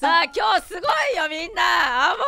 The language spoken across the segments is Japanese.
さあ今日すごいよみんなアモン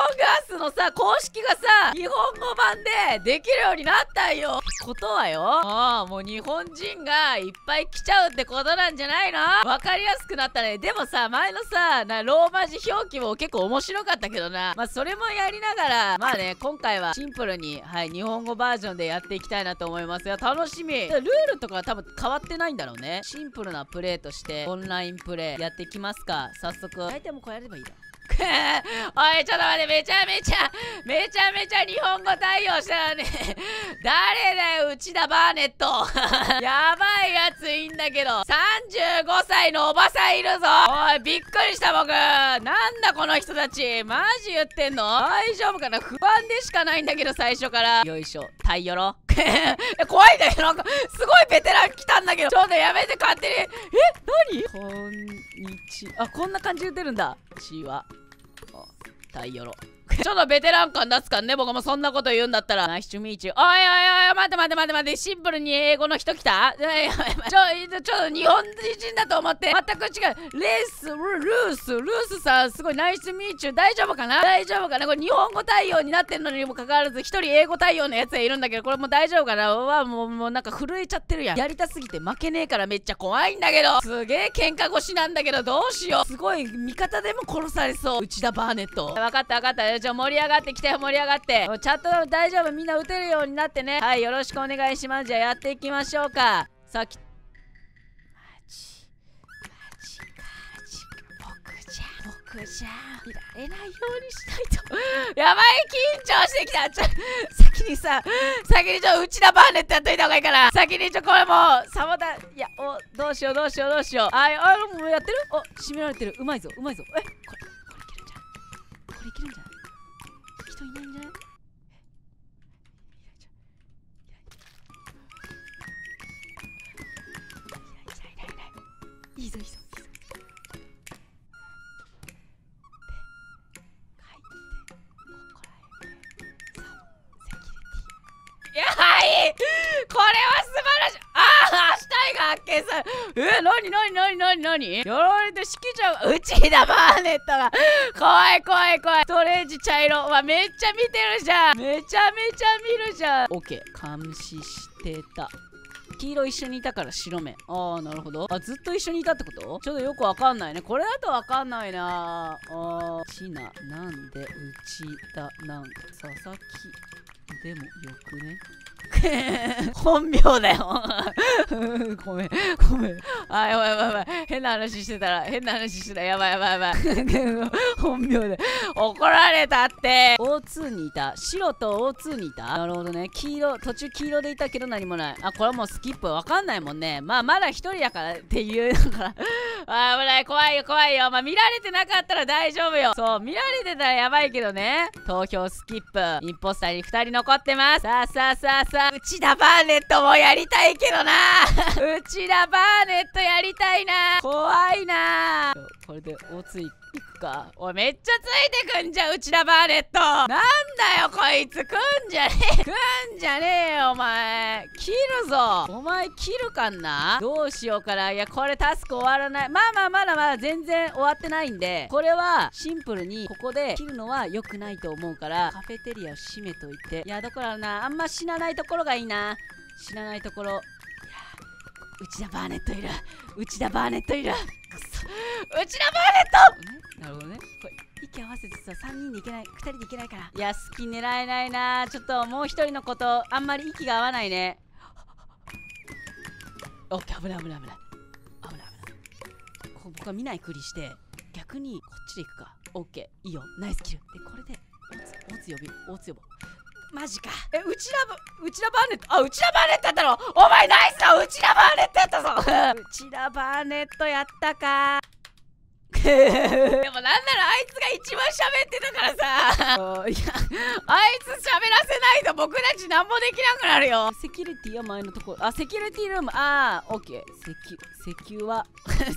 ガースのさ公式がさ日本語版でできるようになったよことはよああもう日本人がいっぱい来ちゃうってことなんじゃないのわかりやすくなったねでもさ前のさなローマ字表記も結構面白かったけどなまあそれもやりながらまあね今回はシンプルにはい日本語バージョンでやっていきたいなと思いますが楽しみルールとかは多分変わってないんだろうねシンプルなプレイとしてオンラインプレイやっていきますか早速これればいいだ おいちょっと待ってめちゃめちゃめちゃめちゃ日本語対応したらね 誰だよ内田バーネット やばいやついいんだけど35歳のおばさんいるぞおいびっくりした僕なんだこの人たちマジ言ってんの大丈夫かな不安でしかないんだけど最初からよいしょ太陽よろ 怖いねなんかすごいベテラン来たんだけどちょっとやめて勝手にえ何こんにちあこんな感じで出るんだちは太陽。ちょっとベテラン感出すからね、僕もそんなこと言うんだったら。ナイスチュミーチュ。おいおいおい、待って待って待って待って、シンプルに英語の人来たちょ、ちょ、っと日本人だと思って。全く違う。レース、ルース、ルースさん、すごいナイスミーチュ。大丈夫かな大丈夫かなこれ日本語対応になってるのにもかかわらず、一人英語対応のやつがいるんだけど、これも大丈夫かなはもう、もうなんか震えちゃってるやん。やりたすぎて負けねえからめっちゃ怖いんだけど。すげえ喧嘩腰なんだけど、どうしよう。すごい、味方でも殺されそう。内田バーネット。わかったわかった。ちょ盛り上がってきてよ盛り上がってチャットでも大丈夫みんな打てるようになってねはいよろしくお願いしますじゃあやっていきましょうかさっきマジマジマジ僕じゃ僕じゃいられないようにしないとやばい緊張してきたちょ先にさ先にちょ内田バーネってやっといた方がいいから先にちょこれもうサボタいやおどうしようどうしようどうしようあいあもうやってるお締められてるうまいぞうまいぞえこれけさえなになになになになにやられてしきちゃううちだバーネットが怖い怖い怖いストレージ茶色わめっちゃ見てるじゃんめちゃめちゃ見るじゃんオッケー監視してた黄色一緒にいたから白目ああなるほどあずっと一緒にいたってことちょっとよくわかんないねこれだとわかんないなあちななんでうちだなんか佐々木でもよくね 本名だよ ごめん、ごめん。あ、やばいやばいやばい。変な話してたら、変な話してたら、やばいやばいやばい。本名で。怒られたって !O2 にいた。白と O2 にいたなるほどね。黄色、途中黄色でいたけど何もない。あ、これもうスキップわかんないもんね。まあ、まだ一人だからっていう、のから。あ、危ない、怖いよ、怖いよ。まあ、見られてなかったら大丈夫よ。そう、見られてたらやばいけどね。投票スキップ。インポスターに2人残ってます。さあさあさあさあ。内田バーネットもやりたいけどな内田バーネットやりたいな怖いなこれでおついかおいめっちゃついてくんじゃうちらバーレットなんだよこいつくんじゃねえくんじゃねえよお前切るぞお前切るかんなどうしようかないやこれタスク終わらないまあまあまだまだ全然終わってないんでこれはシンプルにここで切るのは良くないと思うからカフェテリアを閉めといていやどこだろうなあんま死なないところがいいな死なないところいやうちだバーネットいる内田バーネットいるくそ内田バーネット、なるほどねこれ息合わせてさ3人でいけない2人でいけないからいや好き狙えないなちょっともう1人のことあんまり息が合わないねオッケー危ない危ない危ない危ない危ないここ僕は見ないくりして逆にこっちで行くかオッケーいいよナイスキルでこれで大津呼び大津呼ぼうマジかえうちらうちらバーネットあうちらバーネットやったのお前ナイスだうちらバーネットやったぞ うちらバーネットやったか でもなんならあいつが一番喋ってたからさ いやあいつ喋らせないと僕たち何もできなくなるよセキュリティは前のところあセキュリティルームああオッケー石油石油は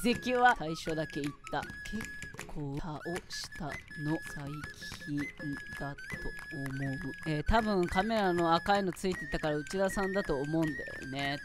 石油は最初だけ行った結を倒したの最近だと思う。えー、多分カメラの赤いのついてたから内田さんだと思うんだよねって。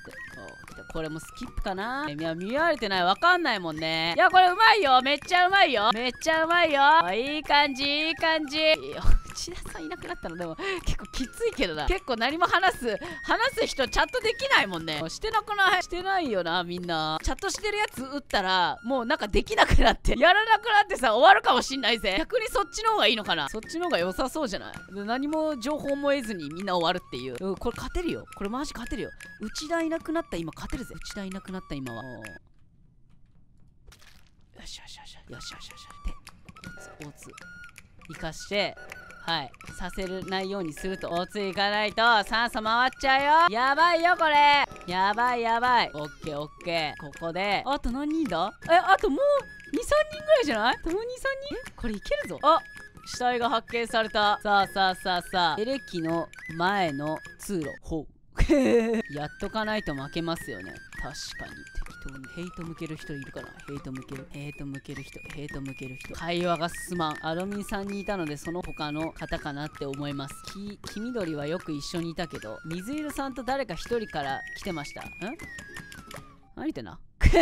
これもスキップかないや、見られてない。わかんないもんね。いや、これうまいよ。めっちゃうまいよ。めっちゃうまいよ。いい感じ、いい感じ。内田さんいなくなったのでも結構きついけどな結構何も話す話す人チャットできないもんねしてなくないしてないよなみんなチャットしてるやつ打ったらもうなんかできなくなってやらなくなってさ終わるかもしんないぜ逆にそっちの方がいいのかなそっちの方が良さそうじゃない何も情報も得ずにみんな終わるっていう、うん、これ勝てるよこれマジ勝てるよ内田いなくなった今勝てるぜ内田いなくなった今はよしよしよしよしよしよしで大津大津生かしてはいさせないようにすると大津行かないと酸素回っちゃうよやばいよこれやばいやばいオッケーオッケーここであと何人だえあともう23人ぐらいじゃないとも23人これいけるぞあ死体が発見されたさあさあさあさあエレキの前の通路ほう やっとかないと負けますよね確かに適当にヘイト向ける人いるかなヘイト向けるヘイト向ける人ヘイト向ける人会話が進まんアロミンさんにいたのでその他の方かなって思いますき黄緑はよく一緒にいたけど水色さんと誰か一人から来てましたん何言ってんな い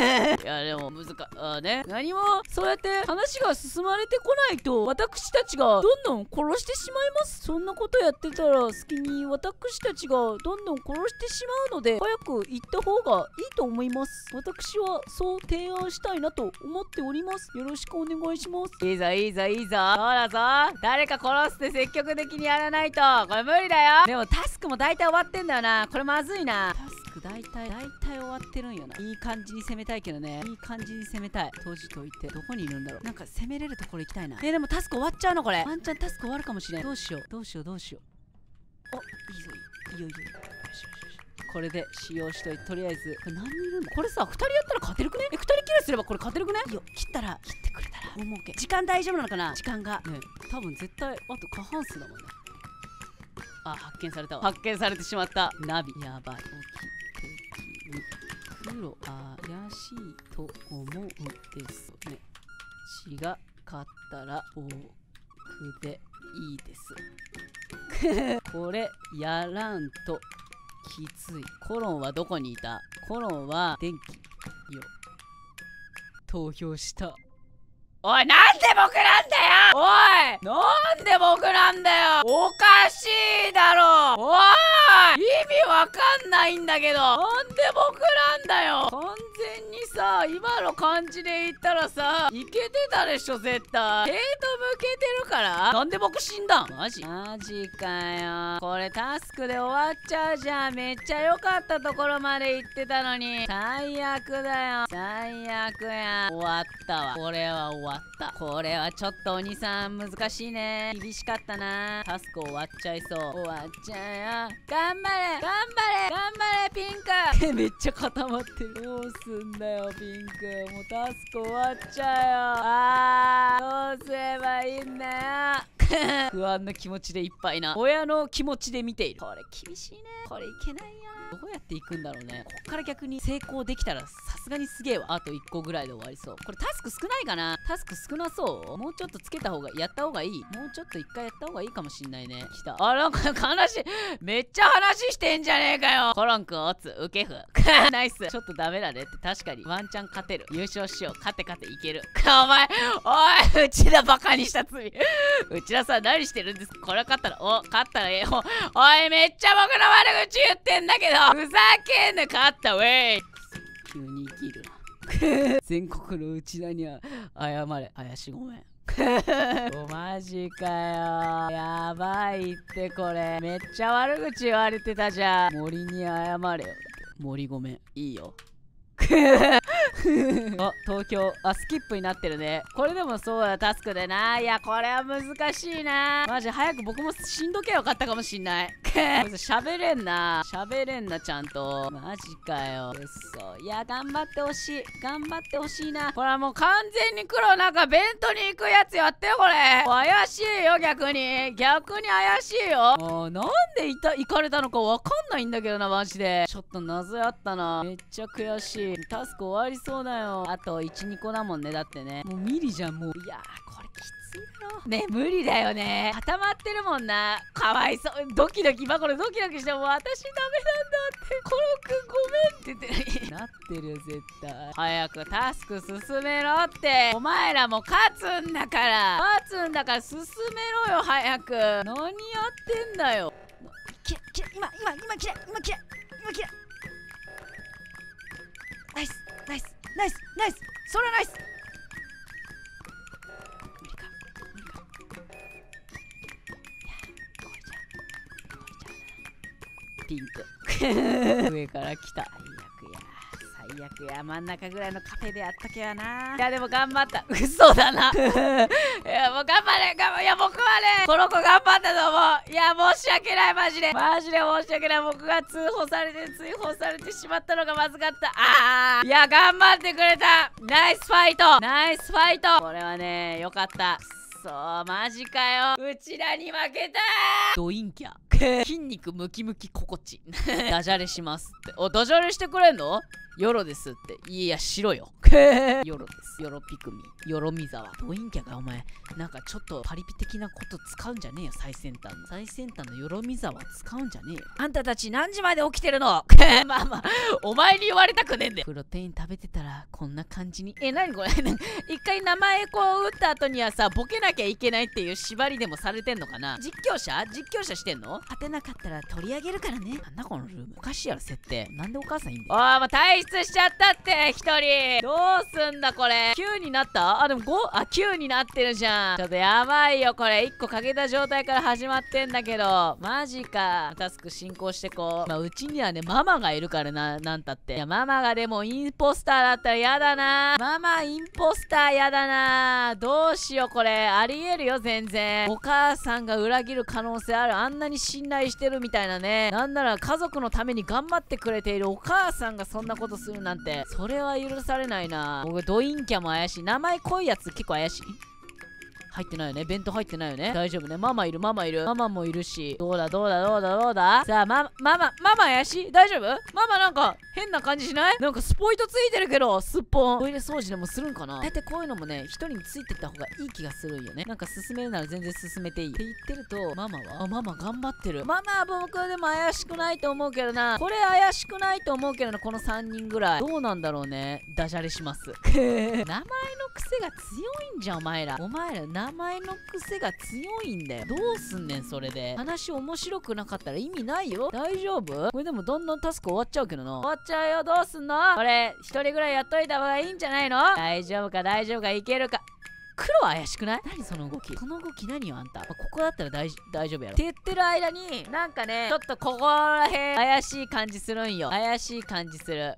やでも難あね何もそうやって話が進まれてこないと私たちがどんどん殺してしまいますそんなことやってたら好きに私たちがどんどん殺してしまうので早く行った方がいいと思います私はそう提案したいなと思っておりますよろしくお願いしますいいぞいいぞいいぞそうだぞ誰か殺って積極的にやらないとこれ無理だよでもタスクも大体終わってんだよなこれまずいなタスク大体大体終わってるんよないい感じに攻めたいけどねいい感じに攻めたい閉じといてどこにいるんだろうなんか攻めれるところ行きたいなえ、でもタスク終わっちゃうのこれワンチャンタスク終わるかもしれんどうしようどうしようどうしようおいいぞいいよいいよいいよよしよしよしこれで使用しといてとりあえずこれ何人いるのこれさ2人やったら勝てるくねえ2人キルすればこれ勝てるくねいいよ切ったら切ってくれたら大儲け時間大丈夫なのかな時間がね多分絶対あと過半数だもんねあ発見されたわ発見されてしまったナビやばい大きい黒怪しいと思うですね。血が勝ったら多くでいいです。これやらんときつい。コロンはどこにいたコロンは電気よ。投票した。おい、なんで僕なんだよおいなんで僕なんだよおかしいだろおい意味わかんないんだけどなんで僕なんだよ完全にさ今の感じで言ったらさいけてたでしょ絶対ヘイト向けてるからなんで僕死んだんマジマジかよこれタスクで終わっちゃうじゃんめっちゃ良かったところまで行ってたのに最悪だよ最悪や終わったわこれは終わったこれはちょっとお兄さん難しいね厳しかったなタスク終わっちゃいそう終わっちゃうよ頑張れ頑張れ頑張れピンク めっちゃ固まってるどうすんだよピンクもうタスク終わっちゃうよあーどうすればいいんだよ 不安な気持ちでいっぱいな親の気持ちで見ているこれ厳しいねこれいけないやどうやっていくんだろうねこっから逆に成功できたらさすがにすげえわあと1個ぐらいで終わりそうこれタスク少ないかなタスク少なそうもうちょっとつけた方がやった方がいいもうちょっと1回やった方がいいかもしんないね来たあなんか話めっちゃ話してんじゃねえかよコロン君おつ受けふ ナイスちょっとダメだねって確かにワンチャン勝てる優勝しよう勝て勝ていけるお前おいうちだバカにした罪うちだ皆さん何してるんですかこれ勝ったら、お、勝ったらええよ。おい、めっちゃ僕の悪口言ってんだけど、ふざけんな、勝った、ウェイ。急に生きる 全国のうちなには謝れ。怪しいごめん。おマジかよやばいってこれめっちゃ悪口言われてたじゃん森に謝れよ森ごめんいいよあ、東京。あ、スキップになってるね。これでもそうだ、タスクでな。いや、これは難しいな。マジ、早く僕もしんどけよかったかもしんない。喋れんな。喋れんな、ちゃんと。マジかよ。うそ。いや、頑張ってほしい。頑張ってほしいな。これはもう完全に黒なんかベントに行くやつやってよ、これ。怪しいよ、逆に。逆に怪しいよ。もう、なんでいた、行かれたのかわかんないんだけどな、マジで。ちょっと謎やったな。めっちゃ悔しい。タスク終わりそうだよあと12個だもんねだってねもうミリじゃんもういやーこれきついなね無理だよね固まってるもんなかわいそうドキドキ今これドキドキしてもう私ダメなんだってコロくんごめんって言ってなってるよ絶対早くタスク進めろってお前らも勝つんだから勝つんだから進めろよ早く何やってんだよ今今今今今今今今ナイスナイスナイスナイスそれナイス無理か無理かいや凍れちゃう凍えちゃうなピンク 上から来た最悪や真ん中ぐらいのェであったけやないやでも頑張った嘘だな いやもう頑張れ頑張れいや僕はねこの子頑張ったと思ういや申し訳ないマジでマジで申し訳ない僕が通報されて追放されてしまったのがまずかったああいや頑張ってくれたナイスファイトナイスファイトこれはねよかったそマジかようちらに負けたドインキャ筋肉ムキムキ心地 ダジャレしますっておダジャレしてくれんのヨロですっていやしろよへえヨロですヨロピクミよヨロミザワドインキャがお前なんかちょっとパリピ的なこと使うんじゃねえよ最先端の最先端のヨロミザワ使うんじゃねえよあんたたち何時まで起きてるのまあまあお前に言われたくねえんだよプロテイン食べてたらこんな感じにえなにこれ 一回名前こう打った後にはさボケなきゃいけないっていう縛りでもされてんのかな実況者実況者してんの勝てなかったら取り上げるからねなんだこのルームおかしいやろ設定なんでお母さんいいんだよあまあ退出しちゃったって一人どううすんだこれ9になったあでも5あ9になってるじゃんちょっとやばいよこれ1個欠けた状態から始まってんだけどマジかタスク進行してこうまあうちにはねママがいるからななんたっていやママがでもインポスターだったらやだなママインポスターやだなどうしようこれありえるよ全然お母さんが裏切る可能性あるあんなに信頼してるみたいなねなんなら家族のために頑張ってくれているお母さんがそんなことするなんてそれは許されないいな。僕、ドインキャも怪しい。名前濃いやつ結構怪しい。入ってないよね。弁当入ってないよね。大丈夫ね。ママいる、ママいる。ママもいるし。どうだ、どうだ、どうだ、どうだ。さあ、ママ、ママ、ママ怪しい大丈夫ママなんか変な感じしないなんかスポイトついてるけど、すっぽん。トイレ掃除でもするんかな大体こういうのもね、一人についてった方がいい気がするんよね。なんか進めるなら全然進めていい。って言ってると、ママはあ、ママ頑張ってる。ママは僕でも怪しくないと思うけどな。これ怪しくないと思うけどな、この3人ぐらい。どうなんだろうね。ダジャレします。名前の癖が強いんじゃん、お前ら。お前ら、名名前の癖が強いんだよ。どうすんねん、それで。話面白くなかったら意味ないよ。大丈夫これでもどんどんタスク終わっちゃうけどな。終わっちゃうよ、どうすんのこれ、一人ぐらいやっといた方がいいんじゃないの大丈夫か、大丈夫か、いけるか。黒怪しくない何その動きこの動き何よあんた、まあ、ここだったら大丈夫やろって言ってる間になんかねちょっとここら辺怪しい感じするんよ怪しい感じする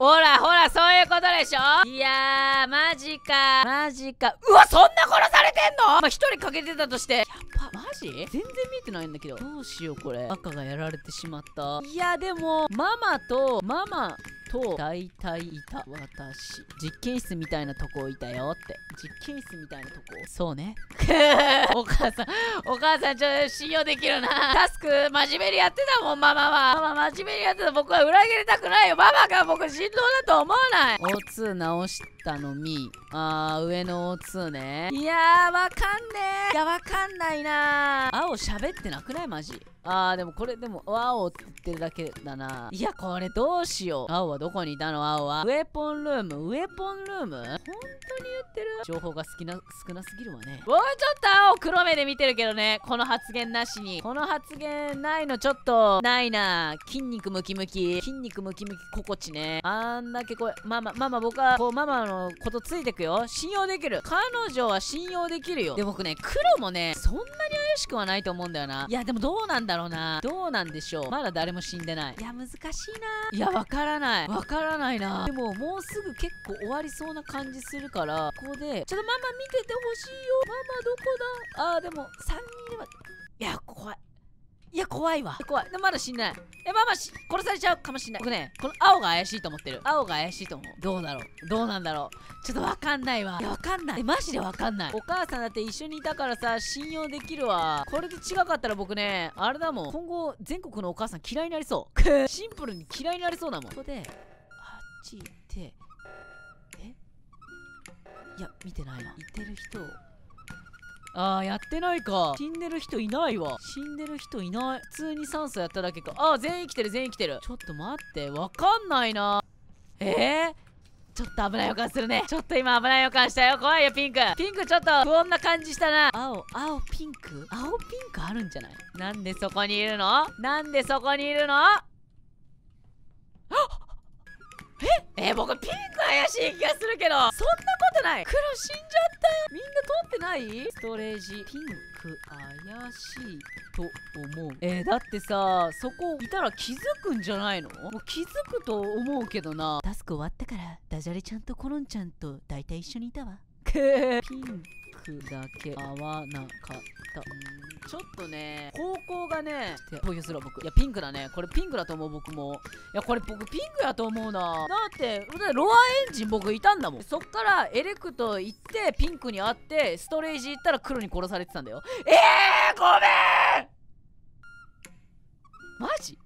ほらほら、そういうことでしょいやー、マジか。マジか。うわ、そんな殺されてんのま一人かけてたとして。マジ全然見えてないんだけどどうしようこれ赤がやられてしまったいやでもママとママと大体いた私実験室みたいなとこいたよって実験室みたいなとこそうね お母さんお母さんちょっと信用できるなタスク真面目にやってたもんママはママ真面目にやってた僕は裏切りたくないよママが僕振動だと思わないおつ直したのみあー上のおつねいやーわかんねえいやわかんないな青喋ってなくないマジあー、でもこれ、でも、青って言ってるだけだな。いや、これどうしよう。青はどこにいたの青は。ウェポンルーム、ウェポンルーム本当に言ってる情報が好きな、少なすぎるわね。もうちょっと青黒目で見てるけどね。この発言なしに。この発言ないのちょっと、ないな。筋肉ムキムキ。筋肉ムキムキ心地ね。あんだけこれ、ママ、ママ僕は、こう、ママのことついてくよ。信用できる。彼女は信用できるよ。で、僕ね、黒もね、そんなに怪しくはないと思うんだよな。いや、でもどうなんだろうろうなどうなんでしょうまだ誰も死んでないいや難しいないやわからないわからないなでももうすぐ結構終わりそうな感じするからここでちょっとママ見ててほしいよママどこだあーでも3人ではいや怖いいや怖いわ怖いまだ死んないえまマま殺されちゃうかもしんない僕ねこの青が怪しいと思ってる青が怪しいと思うどうだろうどうなんだろうちょっとわかんないわいやわかんないマジでわかんないお母さんだって一緒にいたからさ信用できるわこれで違かったら僕ねあれだもん今後全国のお母さん嫌いになりそうシンプルに嫌いになりそうだもんここであっち行ってえいや見てないわってる人をあー、やってないか。死んでる人いないわ。死んでる人いない。普通に酸素やっただけか。あー、全員生きてる、全員生きてる。ちょっと待って、わかんないな。えー、ちょっと危ない予感するね。ちょっと今危ない予感したよ。怖いよ、ピンク。ピンクちょっと不穏な感じしたな。青、青、ピンク青、ピンクあるんじゃないなんでそこにいるのなんでそこにいるのあっええ僕ピンク怪しい気がするけどそんなことない黒死んじゃったよみんな通ってないストレージピンク怪しいと思うえー、だってさそこいたら気づくんじゃないのもう気づくと思うけどなタスク終わったからダジャレちゃんとコロンちゃんと大体一緒にいたわピンくだけ合わなかったちょっとね高校がね投票するわ僕いやピンクだねこれピンクだと思う僕もいやこれ僕ピンクやと思うなだってロアエンジン僕いたんだもんそっからエレクト行ってピンクに会ってストレージ行ったら黒に殺されてたんだよえー、ごめんマジ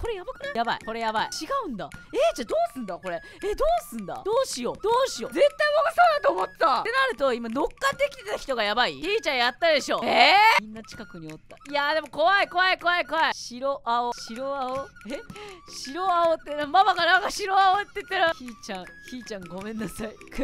これやばくないやばいこれやばい違うんだえー、じゃあどうすんだこれえー、どうすんだどうしようどうしよう絶対僕そうだと思ったってなると今乗っかってきてた人がやばいひィちゃんやったでしょえー、みんな近くにおったいやでも怖い怖い怖い怖い白青白青え白青ってママがなんか白青って言ったらひーちゃんひーちゃんごめんなさいく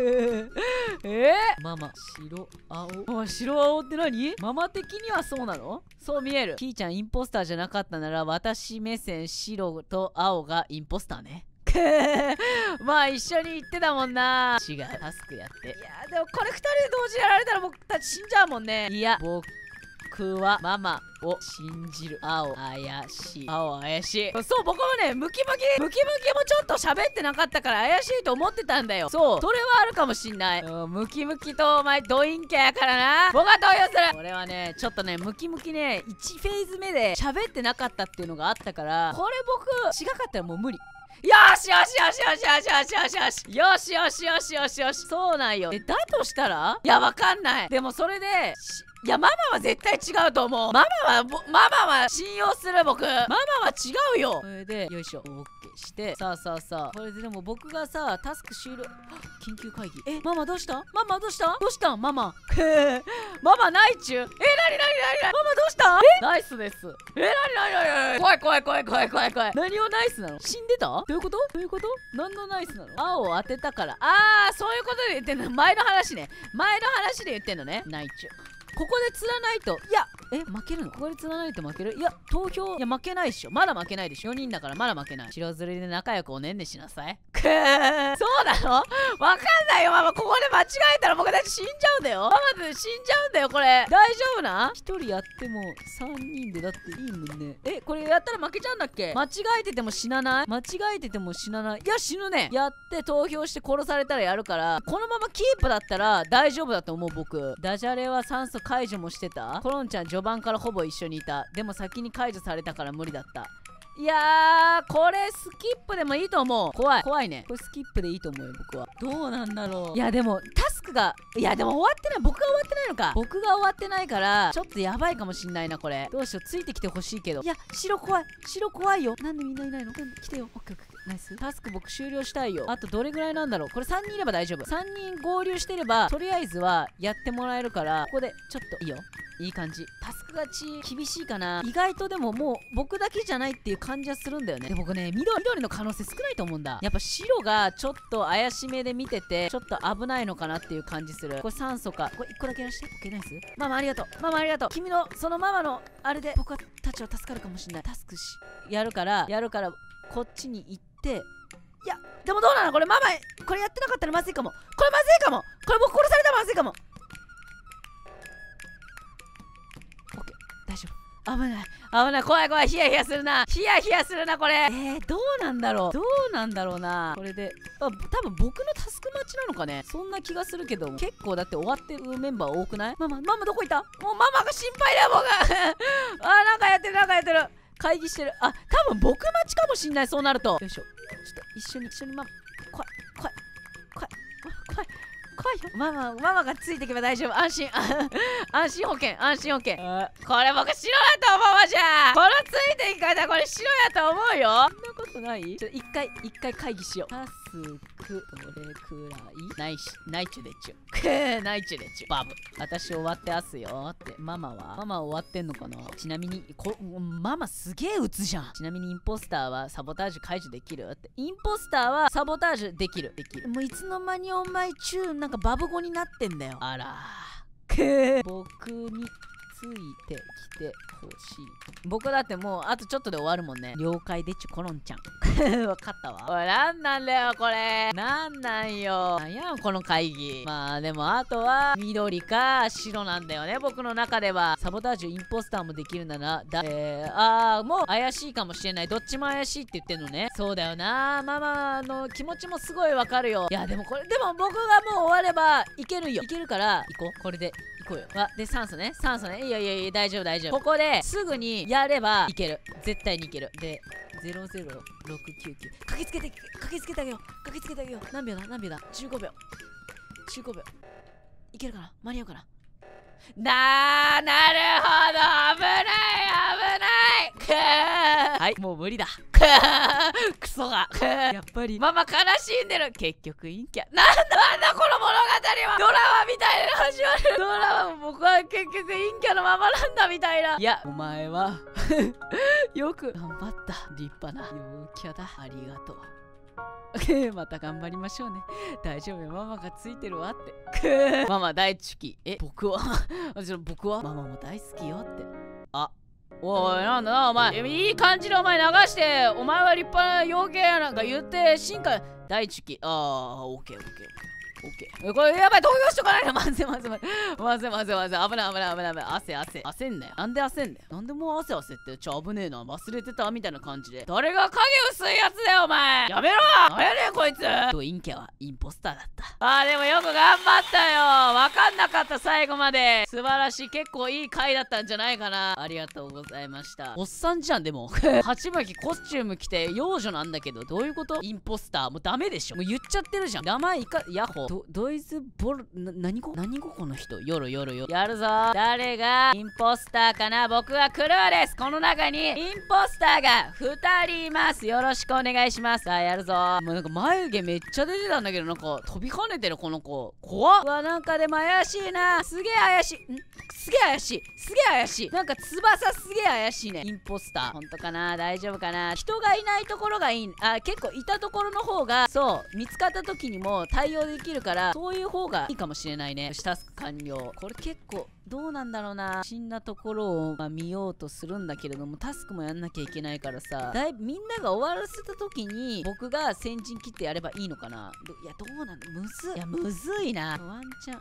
ーえー、ママ白青あ白青って何ママ的にはそうなのそう見えるひーちゃんインポスターじゃなかったなら私目線白白と青がインポスターね まあ一緒に行ってたもんな違う タスクやっていやでもこれ2人で同時にやられたら僕たち死んじゃうもんねいや僕僕はママを信じる。青怪しい。青怪しい。そう、僕もね、ムキムキ、ムキムキもちょっと喋ってなかったから怪しいと思ってたんだよ。そう、それはあるかもしんない。うん、ムキムキとお前ドインキャやからな。僕は投票する。俺はね、ちょっとね、ムキムキね、1フェーズ目で喋ってなかったっていうのがあったから、これ僕、違かったらもう無理。よしよしよしよしよしよしよしよしよしよしよしよしよしそうなんよえだとしたらいやわかんないでもそれでいや、ママは絶対違うと思う。ママは、ママは信用する僕。ママは違うよ。これで、よいしょ。オッケーして。さあさあさあ。これででも僕がさ、タスク終了。緊急会議。え、ママどうしたママどうしたどうしたママ。ママないちゅう。え、なになになになにママどうしたえナイスです。え、なになになに怖い怖い怖い怖い怖い怖い。何をナイスなの死んでたどういうことどういうこと何のナイスなの青を当てたから。あー、そういうことで言ってんの。前の話ね。前の話で言ってんのね。ないちゅう。ここで釣らないといやえ負けるのここで繋がいと負けるいや投票いや負けないっしょまだ負けないでしょ4人だからまだ負けない白ずるで仲良くおねんねしなさいくーそうなのわかんないよママここで間違えたら僕たち死んじゃうんだよママズ死んじゃうんだよこれ大丈夫な1人やっても3人でだっていいもんねえこれやったら負けちゃうんだっけ間違えてても死なない間違えてても死なないいや死ぬねやって投票して殺されたらやるからこのままキープだったら大丈夫だと思う僕ダジャレは酸素解除もしてたコロンちゃん序盤からほぼ一緒にいたでも先に解除されたから無理だったいやーこれスキップでもいいと思う怖い怖いねこれスキップでいいと思うよ僕はどうなんだろういやでもタスクがいやでも終わってない僕が終わってないのか僕が終わってないからちょっとやばいかもしんないなこれどうしようついてきてほしいけどいや白怖い白怖いよなんでみんないないの来てよオッケーオッケーナイスタスク僕終了したいよあとどれぐらいなんだろうこれ3人いれば大丈夫3人合流してればとりあえずはやってもらえるからここでちょっといいよいい感じタスク勝ち厳しいかな意外とでももう僕だけじゃないっていう感じはするんだよねで僕ね緑緑の可能性少ないと思うんだやっぱ白がちょっと怪しめで見ててちょっと危ないのかなっていう感じするこれ酸素かこれ1個だけやらして OK ナイスママありがとうママありがとう君のそのママのあれで僕たちは助かるかもしれないタスクしやるからやるからこっちに行ってていやでもどうなのこれママこれやってなかったらまずいかもこれまずいかもこれ僕殺されたらまずいかもオッケー大丈夫危ない危ない怖い怖いヒヤヒヤするなヒヤヒヤするなこれえー、どうなんだろうどうなんだろうなこれであ多分僕のタスク待ちなのかねそんな気がするけど結構だって終わってるメンバー多くないママママどこ行ったもうママが心配だよ僕 あなんかやってるなんかやってる会議してるあ多分僕待ちかもしんないそうなるとよいしょちょっと一緒に一緒にママ怖い怖い怖い怖い怖いよママママがついてけば大丈夫安心 安心保険安心保険これ僕白だと思うわじゃこのついていかれたこれ白やと思うよそんなことないちょっと一回一回会議しようく、く、れくらいないし、ないちゅでちゅ。く ないちゅでちゅ。バブ。私終わってますよって。ママはママ終わってんのかなちなみに、こ、ママすげえ打つじゃん。ちなみにインポスターはサボタージュ解除できるって。インポスターはサボタージュできる。できる。もういつの間にお前ちゅう、なんかバブ語になってんだよ。あら僕についてきてほしい僕だってもうあとちょっとで終わるもんね了解でちゅコロンちゃん分 かったわおいなんなんだよこれなんなんよなんやんこの会議まあでもあとは緑か白なんだよね僕の中ではサボタージュインポスターもできるならだえー、あーもう怪しいかもしれないどっちも怪しいって言ってんのねそうだよなママの気持ちもすごいわかるよいやでもこれでも僕がもう終わればいけるよいけるから行こうこれでこうよわで酸素ね酸素ねいやいやいや大丈夫大丈夫ここですぐにやればいける絶対にいけるで00699駆けつけて駆けつけてあげよう駆けつけてあげよう何秒だ何秒だ15秒15秒いけるかな間に合うかななーなるほど危ない危ないはいもう無理だクソがやっぱりママ悲しんでる結局陰キャなんだなんだこの物語はドラマみたいな始まるドラマも僕は結局陰キャのままなんだみたいないやお前は よく頑張った立派な陽キャだありがとう また頑張りましょうね。大丈夫よ、ママがついてるわって。ママ大好き。え、僕は私 僕はママも大好きよって。あ、おい、なんだな、お前。いい感じでお前流して、お前は立派な養鶏やなんか言って、進化、大好き。ああ、オッケーオッケー。オッケー。これやばい、動揺しとかないのまずいまずいまずい。まずいまずいまずい。危ない危ない危ない危ない。汗汗。汗んなよ。なんで汗んだよ。なんでもう汗汗って、ちょ、危ねえな。忘れてたみたいな感じで。誰が影薄いやつだよ、お前。やめろ何やねん、こいつ。ドインキャはインポスターだった。あー、でもよく頑張ったよ。わかんなかった、最後まで。素晴らしい。結構いい回だったんじゃないかな。ありがとうございました。おっさんじゃん、でも。鉢巻きコスチューム着て、幼女なんだけど、どういうことインポスター。もうダメでしょ。もう言っちゃってるじゃん。名前いか、ヤホー。ドイズボル、な、何語何語この人よろよろよ。やるぞ誰がインポスターかな僕はクルーですこの中にインポスターが2人いますよろしくお願いしますさあ、やるぞもうなんか眉毛めっちゃ出てたんだけど、なんか飛び跳ねてるこの子。怖っうわ、なんかでも怪しいなすげえ怪しい。んすげえ怪しい。すげえ怪しい。なんか翼すげえ怪しいね。インポスター。ほんとかな大丈夫かな人がいないところがいい。あ、結構いたところの方が、そう、見つかった時にも対応できるからそういう方がいいかもしれないねよしタスク完了これ結構どうなんだろうな死んだところを、まあ、見ようとするんだけれどもタスクもやんなきゃいけないからさだいみんなが終わらせた時に僕が先陣切ってやればいいのかないやどうなんだむずいやむずいなワンチャンあ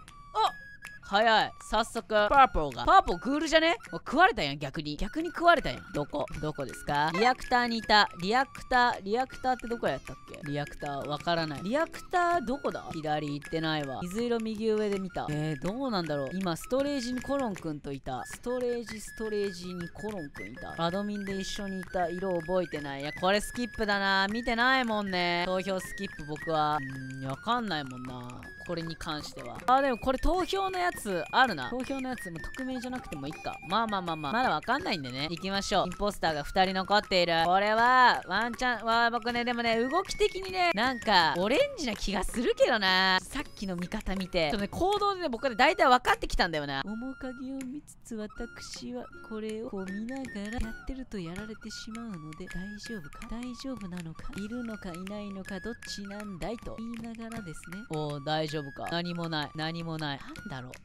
早い早速パープルがパープルグールじゃねもう食われたやん逆に逆に食われたやんどこどこですかリアクターにいたリアクターリアクターってどこやったっけリアクターわからないリアクターどこだ左行ってないわ水色右上で見たえー、どうなんだろう今ストレージにコロンくんといたストレージストレージにコロンくんいたアドミンで一緒にいた色覚えてないいやこれスキップだな見てないもんね投票スキップ僕はうんわかんないもんなこれに関してはあでもこれ投票のやつつあるな。投票のやつも匿名じゃなくてもいいか。まあまあまあまあ。まだわかんないんでね。行きましょう。インポスターが2人残っている。これは、ワンチャン、わあ、僕ね、でもね、動き的にね、なんか、オレンジな気がするけどな。さっきの見方見て、ちょっとね、行動でね、僕はね、大体分かってきたんだよな。面影を見つつ、私はこれをこう見ながらやってるとやられてしまうので、大丈夫か大丈夫なのかいるのかいないのか、どっちなんだいと言いながらですね。おお、大丈夫か。何もない。何もない。なんだろう。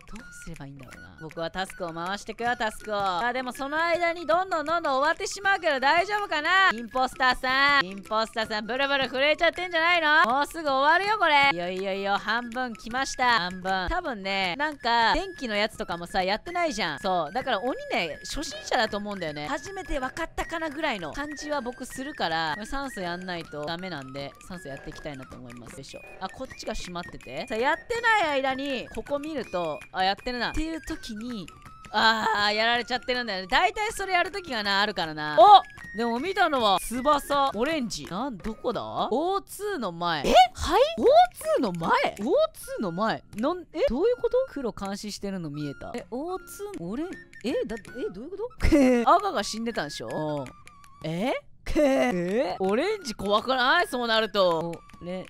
どうすればいいんだろうな。僕はタスクを回してくよ、タスクを。あ、でもその間にどんどんどんどん終わってしまうけど大丈夫かなインポスターさん。インポスターさん、ブルブル震えちゃってんじゃないのもうすぐ終わるよ、これ。いよいよいよ、半分来ました。半分。多分ね、なんか、電気のやつとかもさ、やってないじゃん。そう。だから鬼ね、初心者だと思うんだよね。初めて分かったかなぐらいの感じは僕するから、酸素やんないとダメなんで、酸素やっていきたいなと思います。よいしょ。あ、こっちが閉まってて。さ、やってない間に、ここ見ると、あやってるなっていう時にああやられちゃってるんだよね大体それやる時がなあるからなおでも見たのは翼オレンジなんどこだ ?O2 の前えはい ?O2 の前 ?O2 の前なんえどういうこと黒監視してるの見えたえ O2 オレンえだえどういうこと 赤が死んでたんでしょええオレンジ怖くないそうなるとオレン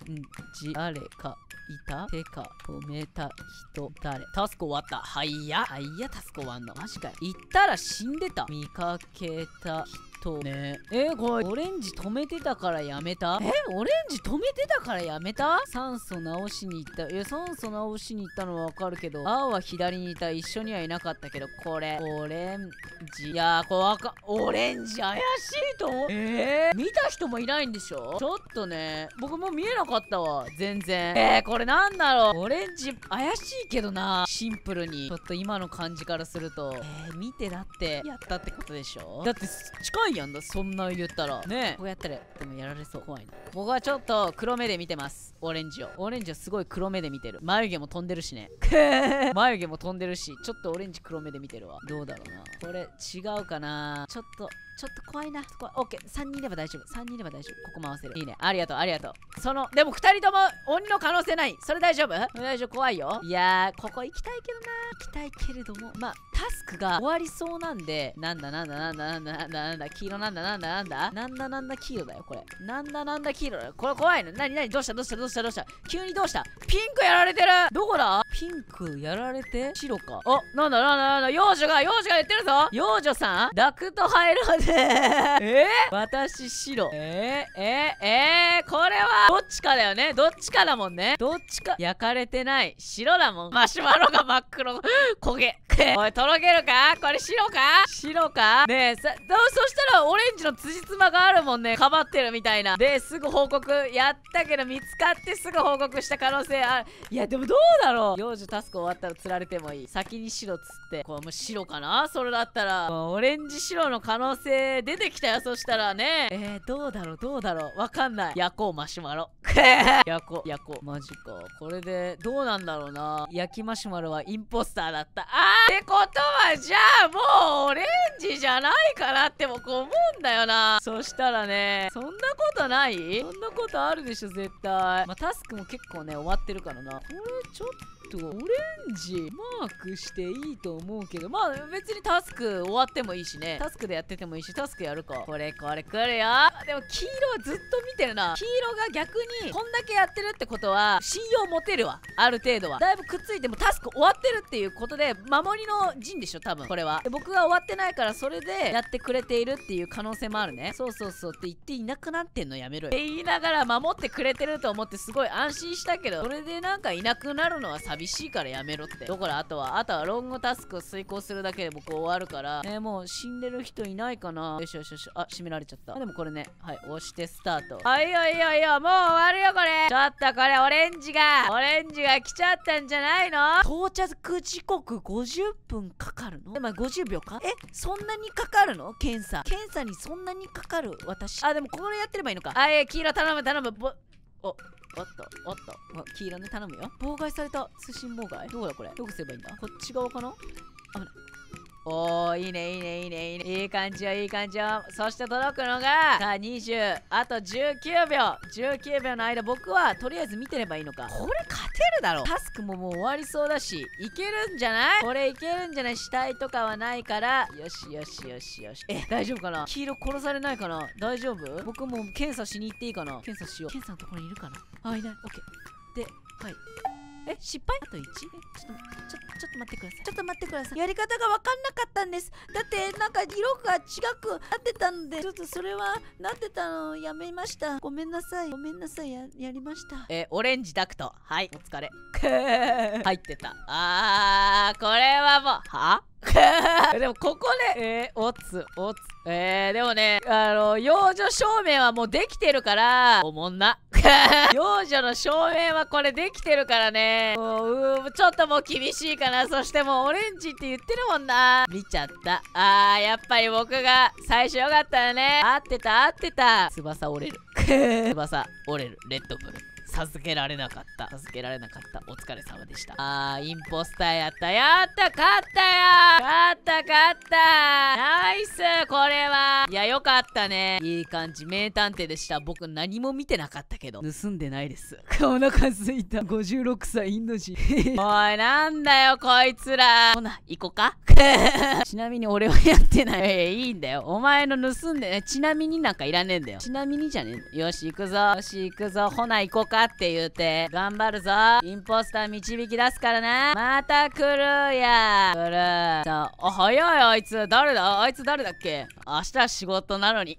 ジあれかいたてか、止めた人、誰タスク終わった。はいや。はいや、タスク終わんの。マジかよ。行ったら死んでた。見かけた人。とねえー、これオレンジ止めてたからやめたえオレンジ止めてたからやめた酸素直しに行ったいや酸素直しに行ったのはわかるけど青は左にいた一緒にはいなかったけどこれオレンジいやーこれわかオレンジ怪しいと思えー、見た人もいないんでしょちょっとね僕も見えなかったわ全然えー、これなんだろうオレンジ怪しいけどなシンプルにちょっと今の感じからするとえー、見てだってやったってことでしょだって近いんやんだそんな言ったらねこうやったらでもやられそう怖いな僕はちょっと黒目で見てますオレンジをオレンジはすごい黒目で見てる眉毛も飛んでるしね 眉毛も飛んでるしちょっとオレンジ黒目で見てるわどうだろうなこれ違うかなちょっとちょっと怖いな。いオッケー。3人いれば大丈夫。3人いれば大丈夫。ここ回せる。いいね。ありがとう、ありがとう。その、でも2人とも鬼の可能性ない。それ大丈夫大丈夫、怖いよ。いやー、ここ行きたいけどな。行きたいけれども、まあ、タスクが終わりそうなんで、なんだなんだなんだなんだなんだなんだ、黄色なんだなんだなんだ、なんだなんだ黄色だよ、これ。なんだなんだ黄色だよ。これ怖いの。なになにどうしたどうしたどうしたどうした急にどうしたピンクやられてるどこだピンクやられて白か。あ、なんだなんだなんだ、幼女が、幼女が言ってるぞ幼女さんダクト入る。うぜえー、私白えー、えー、えー、これはどっちかだよねどっちかだもんねどっちか焼かれてない白だもんマシュマロが真っ黒 焦げ おいとろけるかこれ白か白かねえさそしたらオレンジの辻褄があるもんねかばってるみたいなですぐ報告やったけど見つかってすぐ報告した可能性あるいやでもどうだろう幼女タスク終わったら釣られてもいい先に白つってこれもう白かなそれだったらオレンジ白の可能性で出てきたよそしたらねえー、どうだろうどうだろうわかんない焼こうマシュマロ 焼こう焼こうマジかこれでどうなんだろうな焼きマシュマロはインポスターだったあーってことはじゃあもうオレンジじゃないかなって僕思うんだよなそしたらねそんなことないそんなことあるでしょ絶対まあ、タスクも結構ね終わってるからなこれちょっとオレンジマークしていいと思うけどまあ別にタスク終わってもいいしねタスクでやっててもいいしタスクやるかこれこれ来るよでも黄色はずっと見てるな黄色が逆にこんだけやってるってことは信用持てるわある程度はだいぶくっついてもタスク終わってるっていうことで守りの陣でしょ多分これはで僕が終わってないからそれでやってくれているっていう可能性もあるねそうそうそうって言っていなくなってんのやめろよって言いながら守ってくれてると思ってすごい安心したけどそれでなんかいなくなるのは寂寂しいからやめろってだからあとはあとはロングタスクを遂行するだけで僕終わるからえー、もう死んでる人いないかなよしよしよしあ閉められちゃったでもこれねはい押してスタートはいよいよいよもう終わるよこれちょっとこれオレンジがオレンジが来ちゃったんじゃないの到着時刻50分かかるのまも50秒かえそんなにかかるの検査検査にそんなにかかる私あでもこれやってればいいのかあいや黄色頼む頼むぼおおっと、おっと。黄色ね、頼むよ。妨害された。通信妨害どこだこれどうすればいいんだこっち側かな危ない。おー、いいね、いいね、いいね、いいね。いい感じよ、いい感じよ。そして届くのが、さあ、20、あと19秒。19秒の間、僕はとりあえず見てればいいのか。これ勝てるだろ。タスクももう終わりそうだし、いけるんじゃないこれいけるんじゃない死体とかはないから。よしよしよしよし。え、大丈夫かな黄色殺されないかな大丈夫僕も検査しに行っていいかな検査しよう。検査のところにいるかなあ、いない。オッケー。で、はい。え失敗あと 1? ちょっとちょちょっと待ってくださいちょっと待ってくださいやり方が分かんなかったんですだってなんか色が違くなってたんでちょっとそれはなってたのやめましたごめんなさいごめんなさいややりましたえオレンジダクトはいお疲れ 入ってたあーこれはもうは でもここで、えー、おつ、おつ。えー、でもね、あの、幼女証明はもうできてるから、おもんな。幼 女の証明はこれできてるからね。もう、うちょっともう厳しいかな。そしてもうオレンジって言ってるもんな。見ちゃった。あー、やっぱり僕が最初よかったよね。合ってた、合ってた。翼折れる。翼折れる。レッドブル。授けられなかった授けられなかったお疲れ様でしたあーインポスターやったやった勝ったよ勝った勝ったナイスこれはいやよかったねいい感じ名探偵でした僕何も見てなかったけど盗んでないですお腹すいた56歳インド人おいなんだよこいつらほな行こか ちなみに俺はやってないいいんだよお前の盗んでちなみになんかいらねえんだよちなみにじゃねえよし行くぞよし行くぞほな行こうかって言うて。頑張るぞ。インポスター導き出すからな。また来るや。来る。あ早いあいつ誰だあいつ誰だっけ明日仕事なのに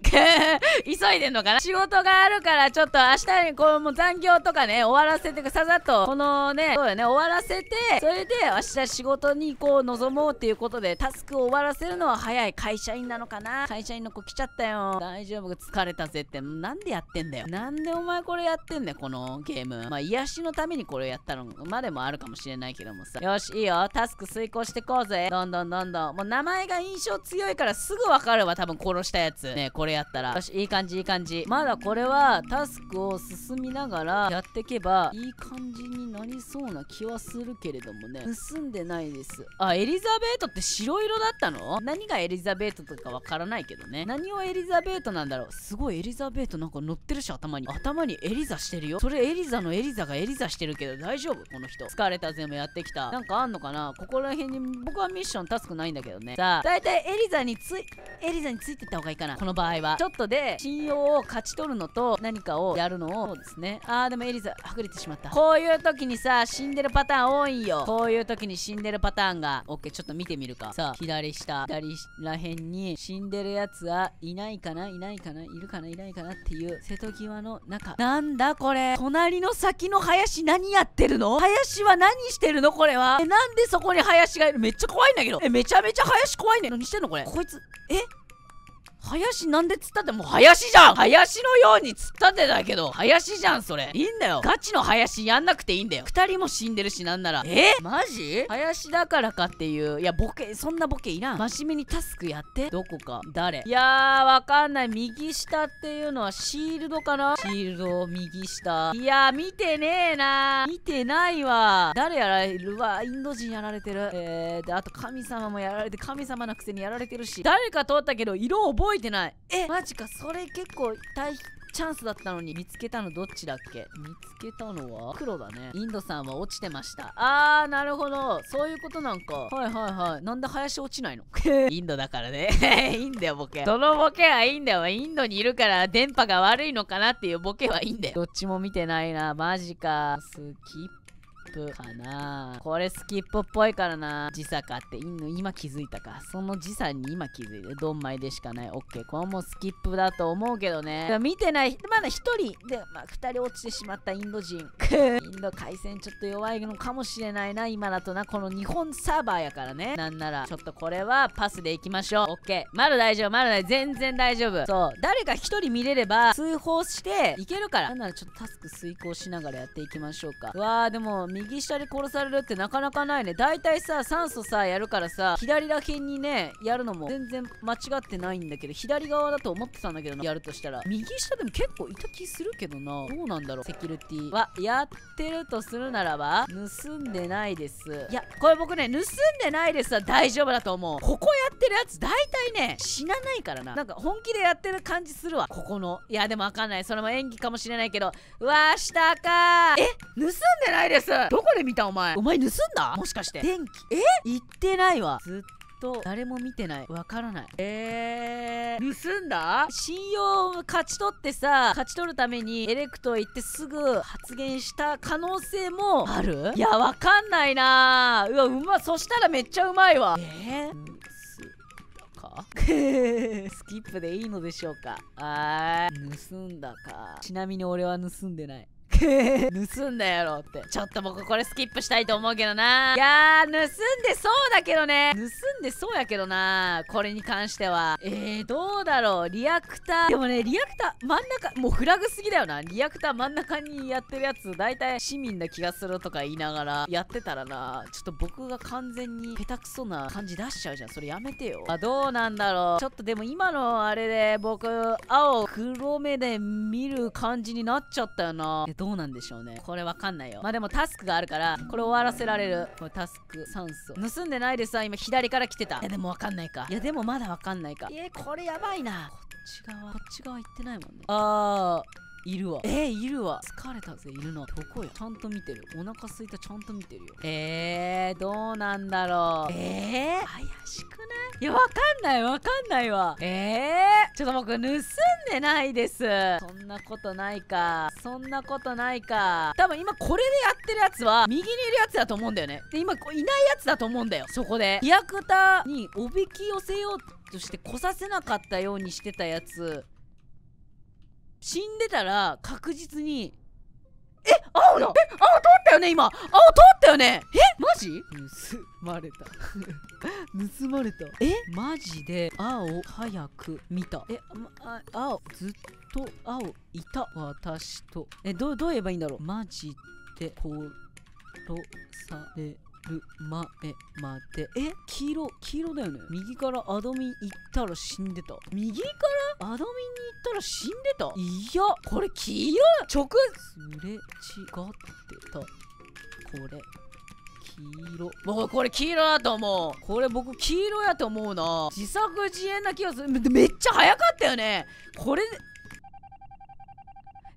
急いでんのかな仕事があるからちょっと明日にこうもう残業とかね終わらせてささっとこのねそうだね終わらせてそれで明日仕事にこう臨もうっていうことでタスクを終わらせるのは早い会社員なのかな会社員の子来ちゃったよ大丈夫疲れたぜってなんでやってんだよなんでお前これやってんだよこのゲームまあ癒しのためにこれやったのまでもあるかもしれないけどもさよしいいよタスク遂行してこうぜどんどんどんなんだ。もう名前が印象強いからすぐわかるわ。多分殺したやつ。ねこれやったら。よし、いい感じ、いい感じ。まだこれはタスクを進みながらやってけば、いい感じになりそうな気はするけれどもね。盗んでないです。あ、エリザベートって白色だったの何がエリザベートとかわからないけどね。何をエリザベートなんだろう。すごいエリザベートなんか乗ってるし、頭に。頭にエリザしてるよ。それエリザのエリザがエリザしてるけど大丈夫この人。疲れたぜもやってきた。なんかあんのかなここら辺に僕はミッションタス安くないんだけどねさあ大体エリザについエリザについてった方がいいかなこの場合はちょっとで信用を勝ち取るのと何かをやるのをそうですねあーでもエリザはぐれてしまったこういう時にさ死んでるパターン多いよこういう時に死んでるパターンがオッケーちょっと見てみるかさあ左下左らへんに死んでるやつはいないかないないかないるかないないかなっていう瀬戸際の中なんだこれ隣の先の林何やってるの林は何してるのこれはえなんでそこに林がいるめっちゃ怖いんだけどえめちゃめちゃ林怖いね何してんのこれこいつえ林なんで釣ったってもう林じゃん林のように突っ立てだけど、林じゃん、それ。いいんだよ。ガチの林やんなくていいんだよ。二人も死んでるしなんなら。えマジ林だからかっていう。いや、ボケ、そんなボケいらん。真面目にタスクやって。どこか。誰いやー、わかんない。右下っていうのはシールドかなシールド、右下。いやー、見てねえなー。見てないわ。誰やられるわ。インド人やられてる。えー、で、あと神様もやられて、神様なくせにやられてるし。誰か通ったけど、色覚えいてないえマジかそれ結構大チャンスだったのに見つけたのどっちだっけ見つけたのは黒だねインドさんは落ちてましたあーなるほどそういうことなんかはいはいはいなんで林落ちないの インドだからねいいんだよボケどのボケはいいんだよインドにいるから電波が悪いのかなっていうボケはいいんだよどっちも見てないなマジかスキップかなこれスキップっぽいからな時差かって今気づいたかその時差に今気づいてドンマイでしかないオッケーこれもスキップだと思うけどね見てないまだ1人で、まあ、2人落ちてしまったインド人 インド回線ちょっと弱いのかもしれないな今だとなこの日本サーバーやからねなんならちょっとこれはパスでいきましょうオッケーまだ大丈夫まだ大全然大丈夫そう誰か1人見れれば通報していけるからなんならちょっとタスク遂行しながらやっていきましょうかうわーでも右右下で殺されるってなかなかないね。だいたいさ、酸素さ、やるからさ、左ら辺にね、やるのも全然間違ってないんだけど、左側だと思ってたんだけどな、やるとしたら。右下でも結構いた気するけどな。どうなんだろう。セキュリティは、やってるとするならば、盗んでないです。いや、これ僕ね、盗んでないですは大丈夫だと思う。ここやってるやつ、だいたいね、死なないからな。なんか本気でやってる感じするわ。ここの。いや、でもわかんない。それも演技かもしれないけど、うわー、下かえ盗んでないですどこで見たお前お前盗んだもしかして電気え言ってないわずっと誰も見てないわからないえー、盗んだ信用を勝ち取ってさ勝ち取るためにエレクト行ってすぐ発言した可能性もあるいやわかんないなうわうまそしたらめっちゃうまいわえー、スキップでいいのでしょうかあー盗んだかちなみに俺は盗んでない 盗んだやろってちょっと僕これスキップしたいと思うけどないやー盗んでそうだけどね盗んでそうやけどなこれに関してはえー、どうだろうリアクターでもねリアクター真ん中もうフラグすぎだよなリアクター真ん中にやってるやつ大体市民な気がするとか言いながらやってたらなちょっと僕が完全に下手くそな感じ出しちゃうじゃんそれやめてよあどうなんだろうちょっとでも今のあれで僕青黒目で見る感じになっちゃったよなえどどうなんでしょうねこれわかんないよまあでもタスクがあるからこれ終わらせられるこれタスク酸素盗んでないでさ今左から来てたいやでもわかんないかいやでもまだわかんないかいこれやばいなこっち側こっち側行ってないもんねああいるわえー、いるわ疲れたぜいるなどこやちゃんと見てるお腹すいたちゃんと見てるよえー、どうなんだろうえー、怪しくないいやわかんないわかんないわえー、ちょっと僕盗んでないですそんなことないかそんなことないか多分今これでやってるやつは右にいるやつだと思うんだよねで今いないやつだと思うんだよそこでリアクターにおびき寄せようとして来させなかったようにしてたやつ死んでたら確実にえ青のえ青通ったよね今青通ったよねえマジ盗まれた 盗まれたえマジで青早く見たえ、ま、青ずっと青いた私とえどうどう言えばいいんだろうマジで殺されるまでまで。え黄色、黄色だよね。右からアドミン行ったら死んでた。右からアドミンに行ったら死んでたいや、これ黄色直すれ違ってた。これ。黄色。もこれ黄色だと思う。これ僕黄色やと思うな。自作自演な気がする。めっちゃ早かったよね。これ、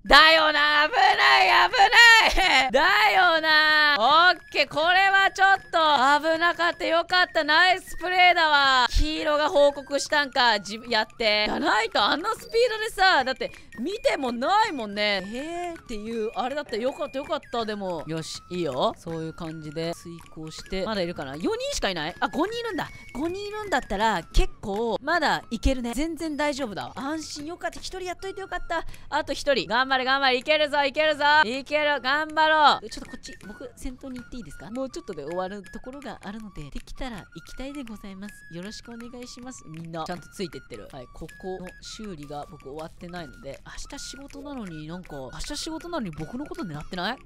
だよな危ない危ないだよなオッケーこれはちょっと危なかったよかったナイスプレーだわ黄色が報告したんかじやってじゃないとあんなスピードでさだって見てもないもんねえーっていうあれだったよかったよかったでもよしいいよそういう感じで遂行してまだいるかな4人しかいないあ5人いるんだ5人いるんだったら結構まだいけるね全然大丈夫だ安心よかった1人やっといてよかったあと1人頑張れ張れ頑張れいけるぞいけるぞいける頑張ろうちょっとこっち僕先頭に行っていいですかもうちょっとで終わるところがあるのでできたら行きたいでございますよろしくお願いしますみんなちゃんとついてってるはいここの修理が僕終わってないので明日仕事なのになんか明日仕事なのに僕のこと狙ってない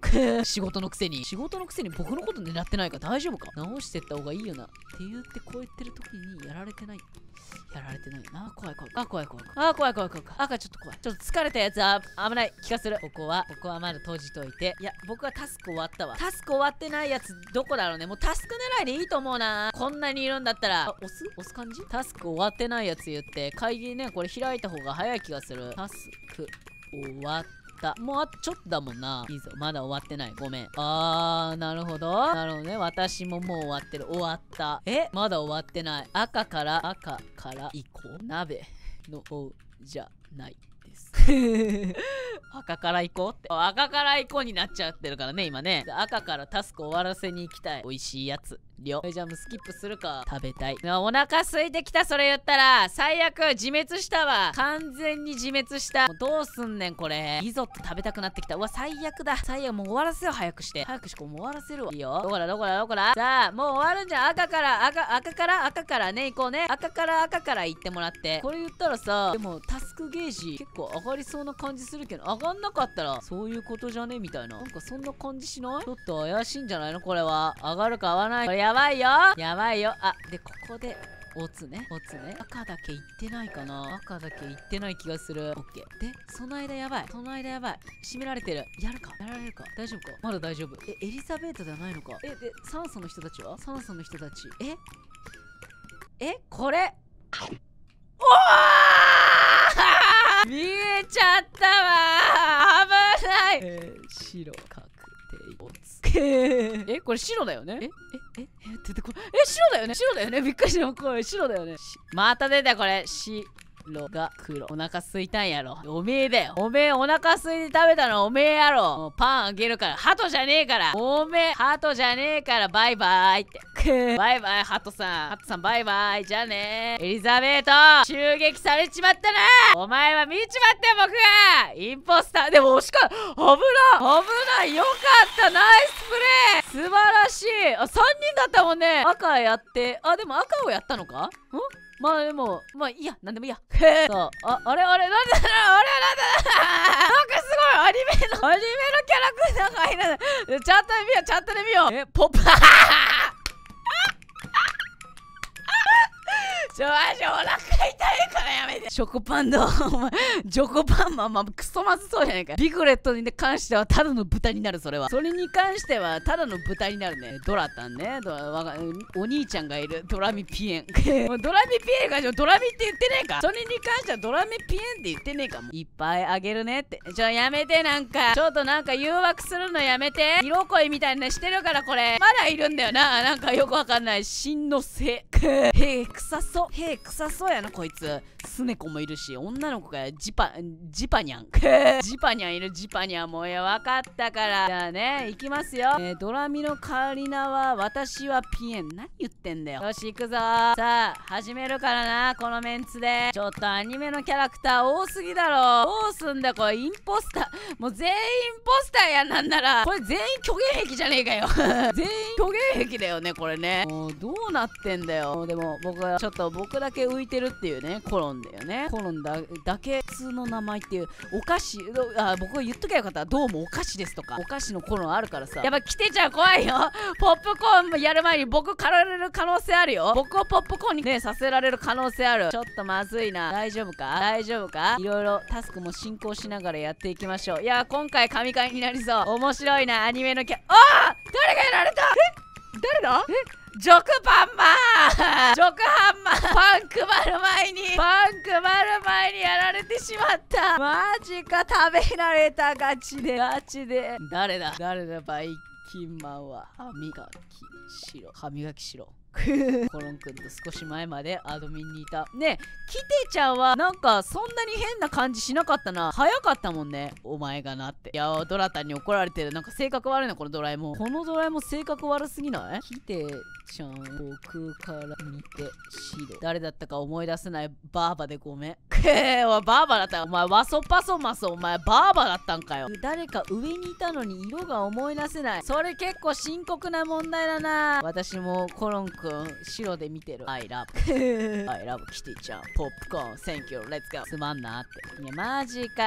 仕事のくせに仕事のくせに僕のこと狙ってないから大丈夫か直してった方がいいよなって言ってこう言ってる時にやられてないやられてないな怖い怖い怖い。怖い怖い怖あ怖い怖い怖い怖あちょっと怖いちょっと疲れたやつは危ない気がするここはここはまだ閉じといていや僕はタスク終わったわタスク終わってないやつどこだろうねもうタスク狙いでいいと思うなこんなにいるんだったらあ押す押す感じタスク終わってないやつ言って会議ねこれ開いた方が早い気がするタスク終わったもうあとちょっとだもんな。いいぞ。まだ終わってない。ごめん。あー、なるほど。なるほどね。私ももう終わってる。終わった。えまだ終わってない。赤から、赤から、行こう。鍋の方じゃない。赤から行こうって赤から行こうになっちゃってるからね今ね赤からタスク終わらせに行きたい美味しいやつよじゃあもうスキップするか食べたいお腹空いてきたそれ言ったら最悪自滅したわ完全に自滅したどうすんねんこれリゾット食べたくなってきたうわ最悪だ最悪もう終わらせよう早くして早くしかもう終わらせるわいいよどこだどこだどこださあもう終わるんじゃん赤から赤赤から赤からね行こうね赤から赤から行ってもらってこれ言ったらさでもタスクゲージ結構上がりそうな感じするけど上がんなかったらそういうことじゃねみたいななんかそんな感じしないちょっと怪しいんじゃないのこれは上がるか合わないやばいよやばいよあでここでおつねおつね赤だけ行ってないかな赤だけ行ってない気がするオッケーでその間やばいその間やばい閉められてるやるかやられるか大丈夫かまだ大丈夫えエリザベートではないのかえで酸素の人たちは酸素の人たちええこれおお見えちゃったわ危ない、えー、白かえこれ白だよねええええ出てえ白だよね白だよねびっくりしたこれ白だよねまた出たこれしろが黒。お腹すいたんやろ。おめえだよ。おめえお腹すいて食べたのおめえやろ。もうパンあげるから。ハトじゃねえから。おめえ、ハトじゃねえからバイバイって。バイバイ、ハトさん。ハトさんバイバイ。じゃあねエリザベート襲撃されちまったなお前は見ちまって僕がインポスターでも惜しかった危ない危ないよかったナイスプレー素晴らしいあ、3人だったもんね赤やって。あ、でも赤をやったのかんまあでも、まあいいや、なんでもいいや。そうあ、あれあれ、なんだろうあれなんでだろうなんかすごいアニメの、アニメのキャラクターが入らないる。チャットで見よう、チャットで見よう。え、ポップ ちょ、マジお腹痛いからやめて。ショコパンの、お前、ジョコパンマン、まあ、クソまずそうじゃないか。ビグレットに関しては、ただの豚になる、それは。それに関しては、ただの豚になるね。ドラタンね。ドわお兄ちゃんがいる。ドラミピエン。ドラミピエンか、しドラミって言ってねえか。それに関しては、ドラミピエンって言ってねえかも。いっぱいあげるねって。ちょ、やめて、なんか。ちょっとなんか誘惑するのやめて。色恋みたいなしてるから、これ。まだいるんだよな。なんかよくわかんない。しんのせ。へえ、臭そう。へえ臭そうやなこいつスネコもいるし、女の子がジパ、ジパニャン。ジパニャンいる、ジパニャン。もうや、分かったから。じゃあね、行きますよ。えー、ドラミのカーリナは、私はピエン。何言ってんだよ。よし、行くぞさあ、始めるからな、このメンツで。ちょっとアニメのキャラクター多すぎだろ。どうすんだ、これ、インポスター。もう全員ポスターやんなんなら。これ全員虚言癖じゃねえかよ。全員虚言癖だよね、これね。もう、どうなってんだよ。でも、僕は、ちょっと僕だけ浮いてるっていうね、コロンンだよねコロンだだけ普通の名前っていうお菓子あ僕が言っときゃよかったどうもお菓子ですとかお菓子のコロンあるからさやっぱ来てちゃ怖いよ ポップコーンもやる前に僕かられる可能性あるよ僕をポップコーンにねさせられる可能性あるちょっとまずいな大丈夫か大丈夫かいろいろタスクも進行しながらやっていきましょういや今回神回になりそう面白いなアニメのキャああ誰がやられたえ誰だえジョクパンマンジョクハンマンパンクマる前にパンクマる前にやられてしまったマジか食べられたガチでガチで誰だ誰だバイキンマンは歯磨きしろ歯磨きしろコロンくんと少し前までアドミンにいたねキテちゃんはなんかそんなに変な感じしなかったな早かったもんねお前がなっていやドラタンに怒られてるなんか性格悪いなこのドラえもんこのドラえもん性格悪すぎないキテちゃん僕から見てロ。誰だったか思い出せないバーバでごめんくえおバーバだったお前ワソパソマス、お前バーバだったんかよ誰か上にいたのに色が思い出せないそれ結構深刻な問題だな私もコロンくんくん、白で見てる。I love, I love キティちゃん。ポップコーン、センキュー、レッツゴー。つまんなって。いや、マジか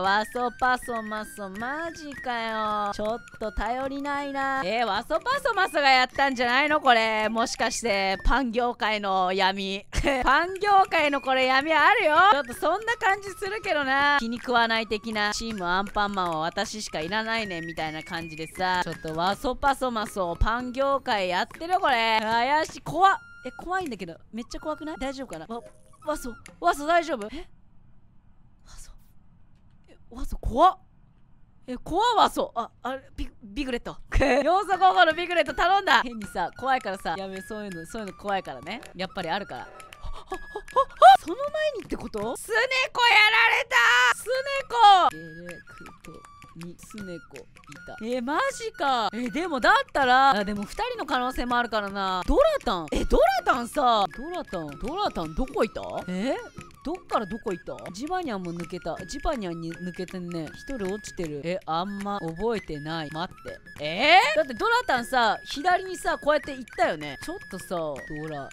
ワソパソマソ、マジかよ。ちょっと頼りないな。えー、ワソパソマソがやったんじゃないのこれ。もしかして、パン業界の闇。パン業界のこれ闇あるよ。ちょっとそんな感じするけどな。気に食わない的な、チームアンパンマンは私しかいらないね、みたいな感じでさ。ちょっとワソパソマソ、パン業界やってるこれ。怪怪怖っえ怖いんだけどめっちゃ怖くない大丈夫かなわわそわそ大丈夫えわそえわそ怖っえ、怖わそう。あ、あれ、ビビグレット。要素高校のビグレット頼んだ変にさ、怖いからさ、やめ、そういうの、そういうの怖いからね。やっぱりあるから。その前にってことスネコやられたにスネコたえマジかえでもだったらでも2人の可能性もあるからなドラタンえドラタンさドラタンドラタンどこいたえどっからどこ行ったジバニャンも抜けた。ジバニャンに抜けてんね。一人落ちてる。え、あんま覚えてない。待って。えー、だってドラタンさ、左にさ、こうやって行ったよね。ちょっとさ、ドラタン。うん、あ、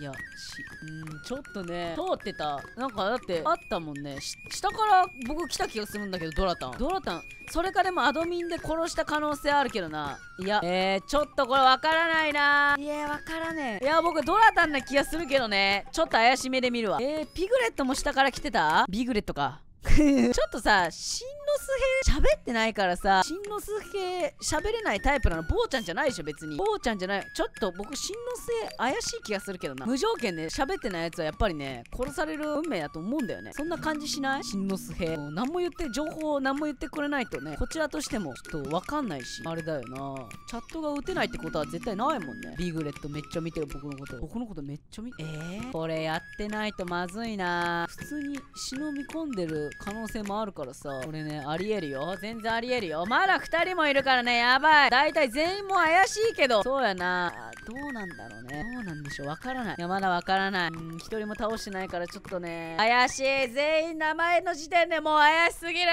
いやしうんちょっとね通ってたなんかだってあったもんね下から僕来た気がするんだけどドラタンドラタンそれかでもアドミンで殺した可能性あるけどないやえー、ちょっとこれわからないないやわからねえいや僕ドラタンな気がするけどねちょっと怪しめで見るわえー、ピグレットも下から来てたビグレットか ちょっとさ死ん之助喋ってないからさ、しんのすけ喋れないタイプなの、ぼうちゃんじゃないでしょ、別に。ぼうちゃんじゃない。ちょっと僕、しんのすけ怪しい気がするけどな。無条件で喋ってないやつはやっぱりね、殺される運命だと思うんだよね。そんな感じしないしんのすけ。何も言って、情報を何も言ってくれないとね、こちらとしてもちょっとわかんないし、あれだよな。チャットが打てないってことは絶対ないもんね。ビグレットめっちゃ見てる、僕のこと。僕のことめっちゃ見てえー、これやってないとまずいな。普通に忍び込んでる可能性もあるからさ、これね、ありえるよ全然ありえるよまだ2人もいるからねやばい大体全員も怪しいけどそうやなどうなんだろうねどうなんでしょうわからないいやまだわからないうん1人も倒してないからちょっとね怪しい全員名前の時点でもう怪しすぎる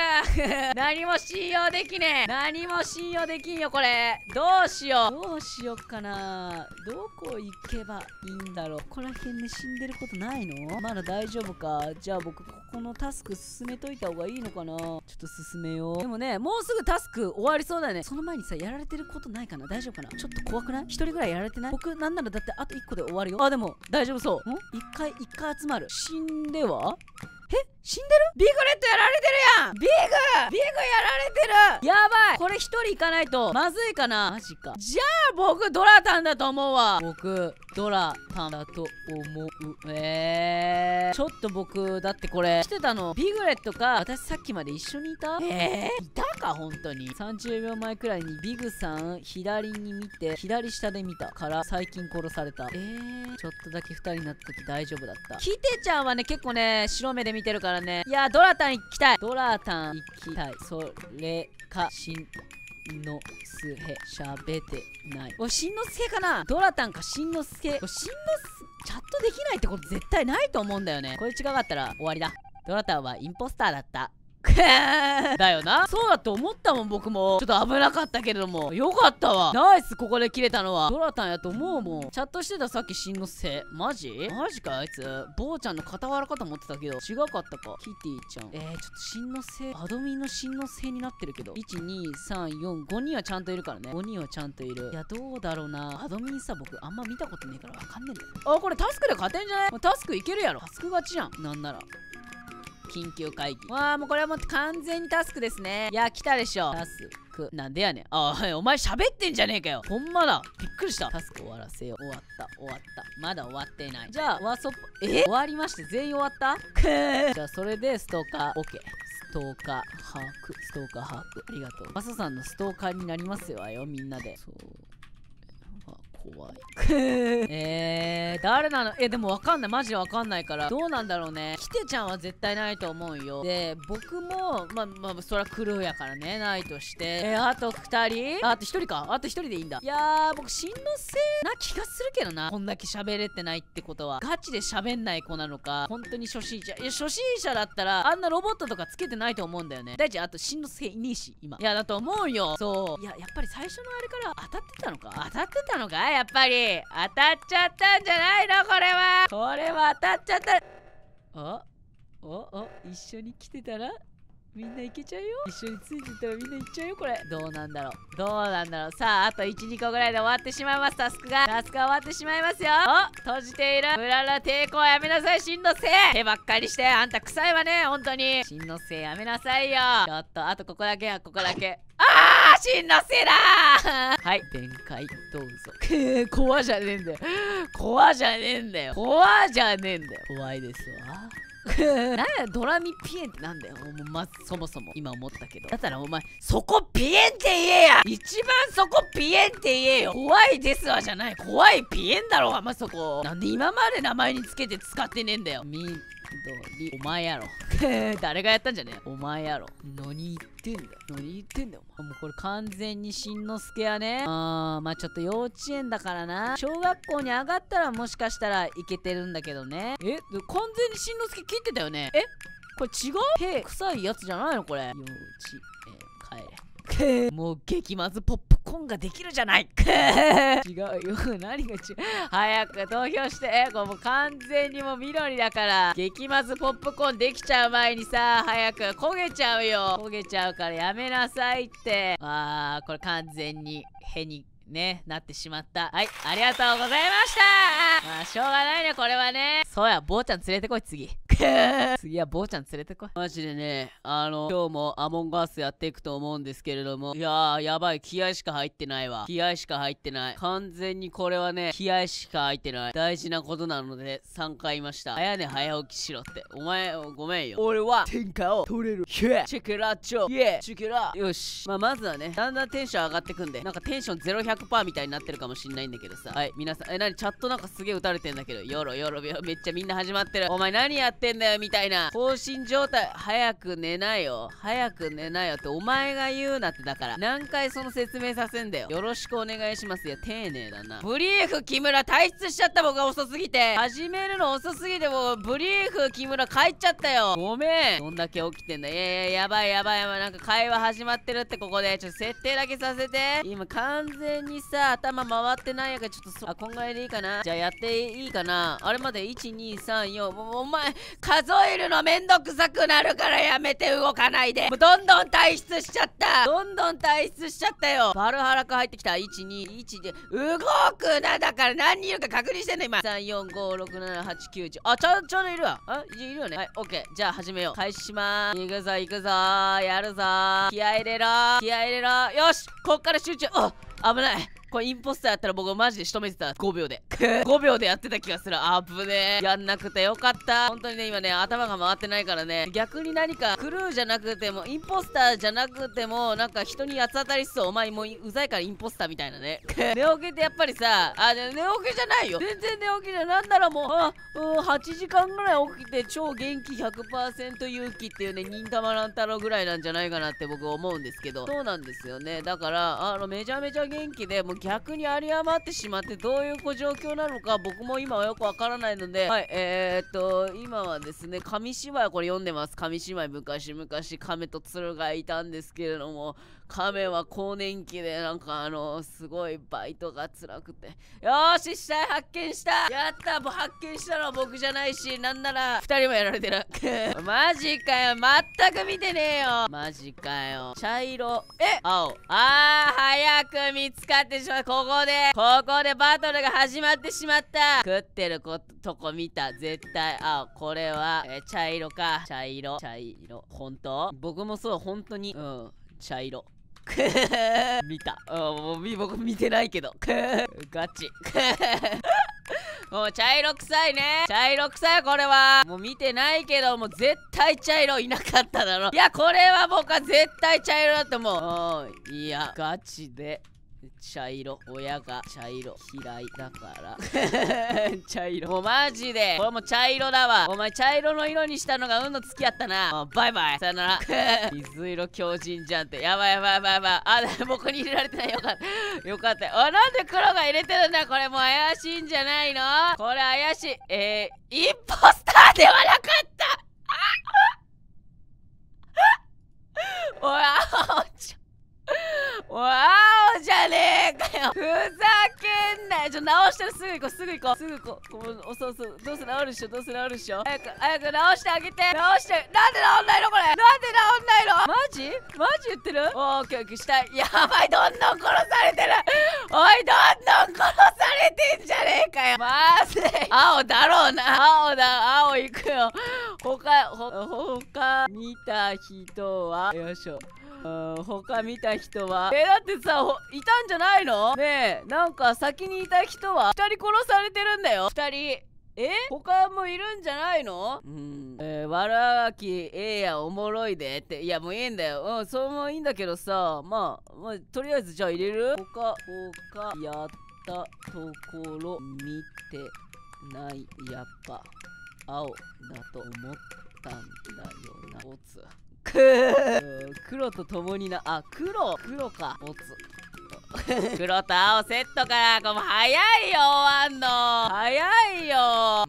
何も信用できねえ何も信用できんよこれどうしようどうしよっかなどこ行けばいいんだろうここら辺で死んでることないのまだ大丈夫かじゃあ僕ここのタスク進めといた方がいいのかなちょっと進めようでもねもうすぐタスク終わりそうだねその前にさやられてることないかな大丈夫かなちょっと怖くない1人ぐらいやられてない僕なんならだってあと1個で終わるよあでも大丈夫そうん1回1回集まる死んではえ死んでるビグレットやられてるやんビグビグやられてるやばいこれ一人行かないとまずいかなマジかじゃあ僕ドラタンだと思うわ僕ドラタンだと思うえー、ちょっと僕だってこれしてたのビグレットか私さっきまで一緒にいたえー、いたか本当に30秒前くらいにビグさん左に見て左下で見たから最近殺されたえー、ちょっとだけ二人になった時大丈夫だったキテちゃんはね結構ね白目で見見てるからねいやドラタン行きたいドラタン行きたいそれかしんのすへ喋ってないおしんのすけかなドラタンかしんのすけおしんのすチャットできないってこと絶対ないと思うんだよねこれ違かったら終わりだドラタンはインポスターだっただよなそうだと思ったもん僕もちょっと危なかったけれどもよかったわナイスここで切れたのはドラタンやと思うもんチャットしてたさっきしんのせマジマジかあいつ坊ちゃんの傍らかと思ってたけど違かったかキティちゃんえー、ちょっとしんのせアドミンのしんのせになってるけど12345人はちゃんといるからね5人はちゃんといるいやどうだろうなアドミンさ僕あんま見たことねえからわかんねえんだよあこれタスクで勝てんじゃないタスクいけるやろタスク勝ちやんなんなら緊急会議。わあ、もうこれはもう完全にタスクですね。いや、来たでしょ。タスク。なんでやねん。ああ、お前喋ってんじゃねえかよ。ほんまだ。びっくりした。タスク終わらせよう。終わった、終わった。まだ終わってない。じゃあ、ワソっ、え終わりまして、全員終わったくー。じゃあ、それでストーカー、オッケー。ストーカー把握ストーカー把握ありがとうマサさんのストーカーになりますよみんなでそう怖い えー、誰なのえでもわかんないマジわかんないからどうなんだろうねキテちゃんは絶対ないと思うよで僕もまあまあそらクルーやからねないとしてえあと二人あと一人かあと一人でいいんだいやー僕しんのせいな気がするけどなこんだけ喋れてないってことはガチで喋んない子なのか本当に初心者いや初心者だったらあんなロボットとかつけてないと思うんだよね大地あとしんのせいいねえし今いやだと思うよそういややっぱり最初のあれから当たってたのか当たってたのかいやっぱり当たっちゃったんじゃないのこれはこれは当たっちゃったおおお一緒に来てたらみんな行けちゃうよ一緒についてたらみんな行っちゃうよこれどうなんだろうどうなんだろうさああと12個ぐらいで終わってしまいますタスクがタスクが終わってしまいますよお閉じているうらら抵抗やめなさいしんのせい手ばっかりしてあんた臭いわね本当にしんのせいやめなさいよちょっとあとここだけはここだけああしんのせいだ はい弁解どうぞ 怖じゃねえんだよ怖じゃねえんだよ怖じゃねえんだよ怖いですわ なんやドラミピエンってなんだよもう、ま、そもそも今思ったけどだったらお前そこピエンって言えや一番そこピエンって言えよ怖いですわじゃない怖いピエンだろうがまそこなんで今まで名前につけて使ってねえんだよみドりお前やろ 誰がやったんじゃねえお前やろ何言ってんだ何言ってんだよお前もうこれ完全にしんのすけやねあーまあちょっと幼稚園だからな小学校に上がったらもしかしたらいけてるんだけどねえ完全にしんのすけ切ってたよねえこれ違うへえ臭いやつじゃないのこれ幼稚園帰れもう激まずポップコーンができるじゃない 違うよ何が違う早く投票してこれもう完全にもう緑だから激まずポップコーンできちゃう前にさ早く焦げちゃうよ焦げちゃうからやめなさいってああ、これ完全にへにね、なってしまった。はい、ありがとうございましたまあ、しょうがないね、これはね。そうや、坊ちゃん連れてこい、次。次は坊ちゃん連れてこい。マジでね、あの、今日もアモンガースやっていくと思うんですけれども、いやー、やばい、気合しか入ってないわ。気合しか入ってない。完全にこれはね、気合しか入ってない。大事なことなので、3回言いました。早寝早起きしろって。お前、ごめんよ。俺は、天下を取れる。ヒェチェケラッチョイェチェケラよし。まあ、まずはね、だんだんテンション上がってくんで、なんかテンション0、100 100%みたいになってるかもしんないんだけどさ。はい、皆さん、え、何チャットなんかすげえ打たれてんだけど、よろよろめっちゃみんな始まってる。お前何やってんだよ、みたいな。放心状態、早く寝なよ。早く寝なよって、お前が言うなってだから。何回その説明させんだよ。よろしくお願いします。いや、丁寧だな。ブリーフ木村退出しちゃった僕が遅すぎて。始めるの遅すぎて、もう、ブリーフ木村帰っちゃったよ。ごめん。どんだけ起きてんだ。いやいや、やばいやばいやばい。なんか会話始まってるってここで。ちょっと設定だけさせて。今完全にさ、頭回ってないやから、ちょっとそ、あ、こんぐらいでいいかなじゃあやっていいかなあれまで、1、2、3、4。お前、数えるのめんどくさくなるからやめて動かないで。もうどんどん退出しちゃった。どんどん退出しちゃったよ。バルハラク入ってきた。1、2、1で、動くなだから何人いるか確認してんの、今。3、4、5、6、7、8、9、1あ、ちょ、ちょうどいるわ。あ、いるよね。はい、オッケー。じゃあ始めよう。開始しまーす。いくぞ、いくぞやるぞ気合入れろ気合入れろよしこっから集中あ啊，不对，これインポスターやったら僕マジで仕留めてた。5秒で。5秒でやってた気がする。あぶねえ。やんなくてよかった。本当にね、今ね、頭が回ってないからね。逆に何か、クルーじゃなくても、インポスターじゃなくても、なんか人に八つ当たりしそう。お前もううざいからインポスターみたいなね。寝起きってやっぱりさ、あ、寝起きじゃないよ。全然寝起きじゃなんならもう、あ、うん、8時間ぐらい起きて超元気100%勇気っていうね、忍たま乱太郎ぐらいなんじゃないかなって僕思うんですけど、そうなんですよね。だから、あの、めちゃめちゃ元気で、もう逆に有り余ってしまってどういう状況なのか僕も今はよくわからないので、はい、えー、っと、今はですね、紙芝居これ読んでます。紙芝居昔々亀と鶴がいたんですけれども、亀は更年期でなんかあのすごいバイトが辛くてよし死体発見したやったもう発見したのは僕じゃないしなんなら2人もやられてる マジかよ全く見てねえよマジかよ茶色え青あー早く見つかってしまうここでここでバトルが始まってしまった食ってることこ見た絶対青これはえ茶色か茶色茶色本当僕もそう本当にうん茶色 見たもう僕見てないけど ガチ もう茶色臭いね茶色臭いこれはもう見てないけどもう絶対茶色いなかっただろいやこれは僕は絶対茶色だと思ういやガチで茶色親が茶色嫌いだから 茶色もうマジでこれも茶色だわお前茶色の色にしたのが運の付き合ったなバイバイさよなら 水色強靭じゃんってやばいやばいやばいやばいあ僕に入れられてないよかったよかったあなんで黒が入れてるんだこれもう怪しいんじゃないのこれ怪しいえー、インポスターではなかった おいおちょおいあじゃねえかよふざけんなよちょ直してるすぐ行こうすぐ行こうすぐ行こうおそうそうどうせ治るでしょどうせ治るでしょ早く早く直してあげて直してなんで治んないのこれなんで治んないのマジマジ言ってるおーオキケーしたいやばいどんどん殺されてるおいどんどん殺されてんじゃねえかよまずい青だろうな青だ青行くよ他ほ他見た人はよいしょうん他見た人はえだってさいたんじゃないのねえなんか先にいた人は2人殺されてるんだよ2人え他もいるんじゃないのうん、えー、わらきええやおもろいでっていやもういいんだようんそれもいいんだけどさまあ、まあ、とりあえずじゃあ入れる他他やったところ見てないやっぱ青だと思ったんだよなおつ。く黒と共になあ黒黒かボツ 黒と青セットからこれ早いよ終わんの早いよ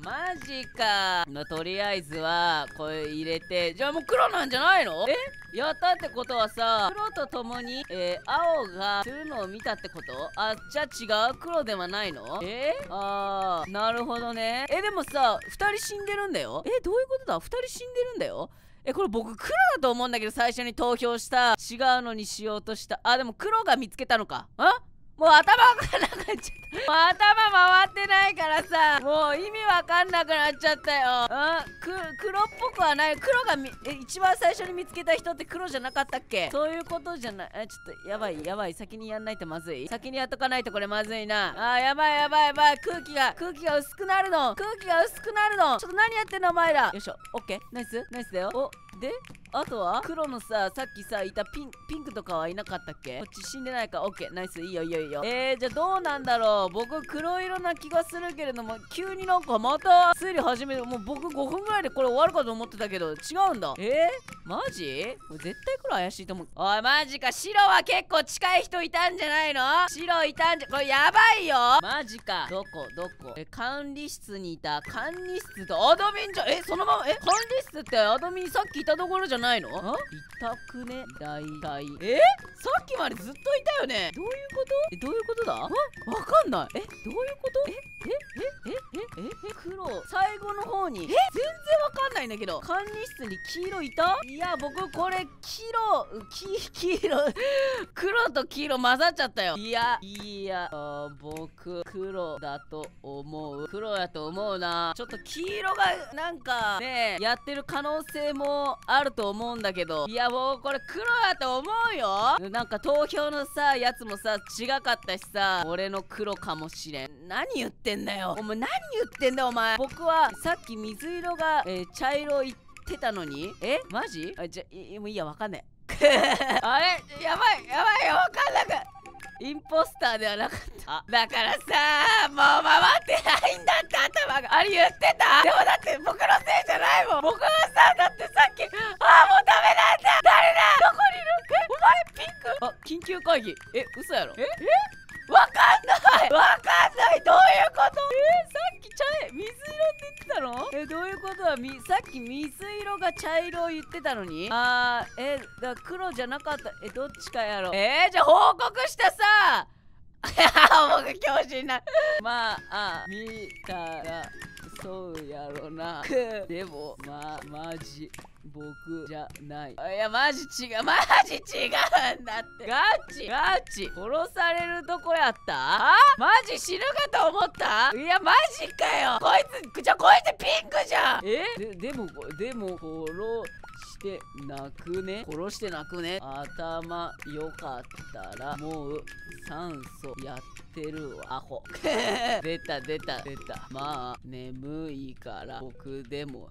マジか、まあ、とりあえずはこれ入れてじゃあもう黒なんじゃないのえやったってことはさ黒と共に、えー、青がするのを見たってことあじゃあ違う黒ではないのえー、あーなるほどねえでもさ2人死んでるんだよえどういうことだ2人死んでるんだよえこれ僕黒だと思うんだけど最初に投票した違うのにしようとしたあでも黒が見つけたのかんもう頭がなくなっちゃった。頭回ってないからさ、もう意味わかんなくなっちゃったよ。うん、く黒っぽくはない。黒がみえ一番最初に見つけた人って黒じゃなかったっけそういうことじゃない。え、ちょっとやばいやばい。先にやんないとまずい。先にやっとかないとこれまずいな。あー、やばいやばいやばい。空気が、空気が薄くなるの。空気が薄くなるの。ちょっと何やってんのお前ら。よいしょ。オッケー。ナイスナイスだよ。おであとは黒のささっきさいたピンピンクとかはいなかったっけこっち死んでないかオッケーナイスいいよいいよいいよえー、じゃあどうなんだろう僕黒色な気がするけれども急になんかまた推理始めるもう僕5分ぐらいでこれ終わるかと思ってたけど違うんだえー、マジ絶対黒怪しいと思うおいマジか白は結構近い人いたんじゃないの白いたんじゃこれやばいよマジかどこどこえ管理室にいた管理室とアドミンじゃえそのままえ管理室ってアドミンさっきたところじゃないの痛くね大体えさっきまでずっといたよねどういうことえどういうことだわかんないえどういうことえええええええ黒最後の方にえ全然わかんないんだけど管理室に黄色いたいや僕これ黄色黄黄色黒と黄色混ざっちゃったよいやいや僕黒だと思う黒やと思うなちょっと黄色がなんかねやってる可能性もあると思うんだけどいやもうこれ黒やと思うよなんか投票のさやつもさ違かったしさ俺の黒かもしれん何言ってんだよお前何言ってんだお前僕はさっき水色が、えー、茶色いってたのにえマジあじゃいもういいやわかんない あれやばいやばいわかんなくインポスターではなかっただからさもう回ってないんだって頭があれ言ってたでもだって僕のせいじゃないもん僕はさだってさっきああもうダメなんだ誰だどこにいるえお前ピンクあ緊急会議え嘘やろええわかんないわかんないどういうことえー、さっき茶色水色って言ってたのえどういうことだみさっき水色が茶色を言ってたのにあーえー、だ黒じゃなかったえどっちかやろえー、じゃあ報告したさ 僕教師になるまああ見たらそうやろなでもまマジ僕じゃないいやマジ違うマジ違うんだってガチガチ殺されるとこやったあマジ死ぬかと思ったいやマジかよこいつじゃこいつピンクじゃんえででもでも殺してなくね殺してなくね頭よかったらもう酸素やってるアホ 出た出た出たまあ眠いから僕でも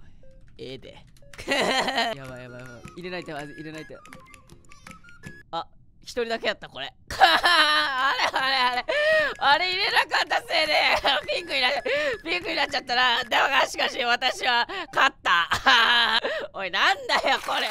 ええで やばいやばいやばい入れないまず入れない手あ一人だけやったこれ あれあれあれあれ入れなかったせいでピンクになピンクになっちゃったなだがしかし私は勝ったおいなんだよこれ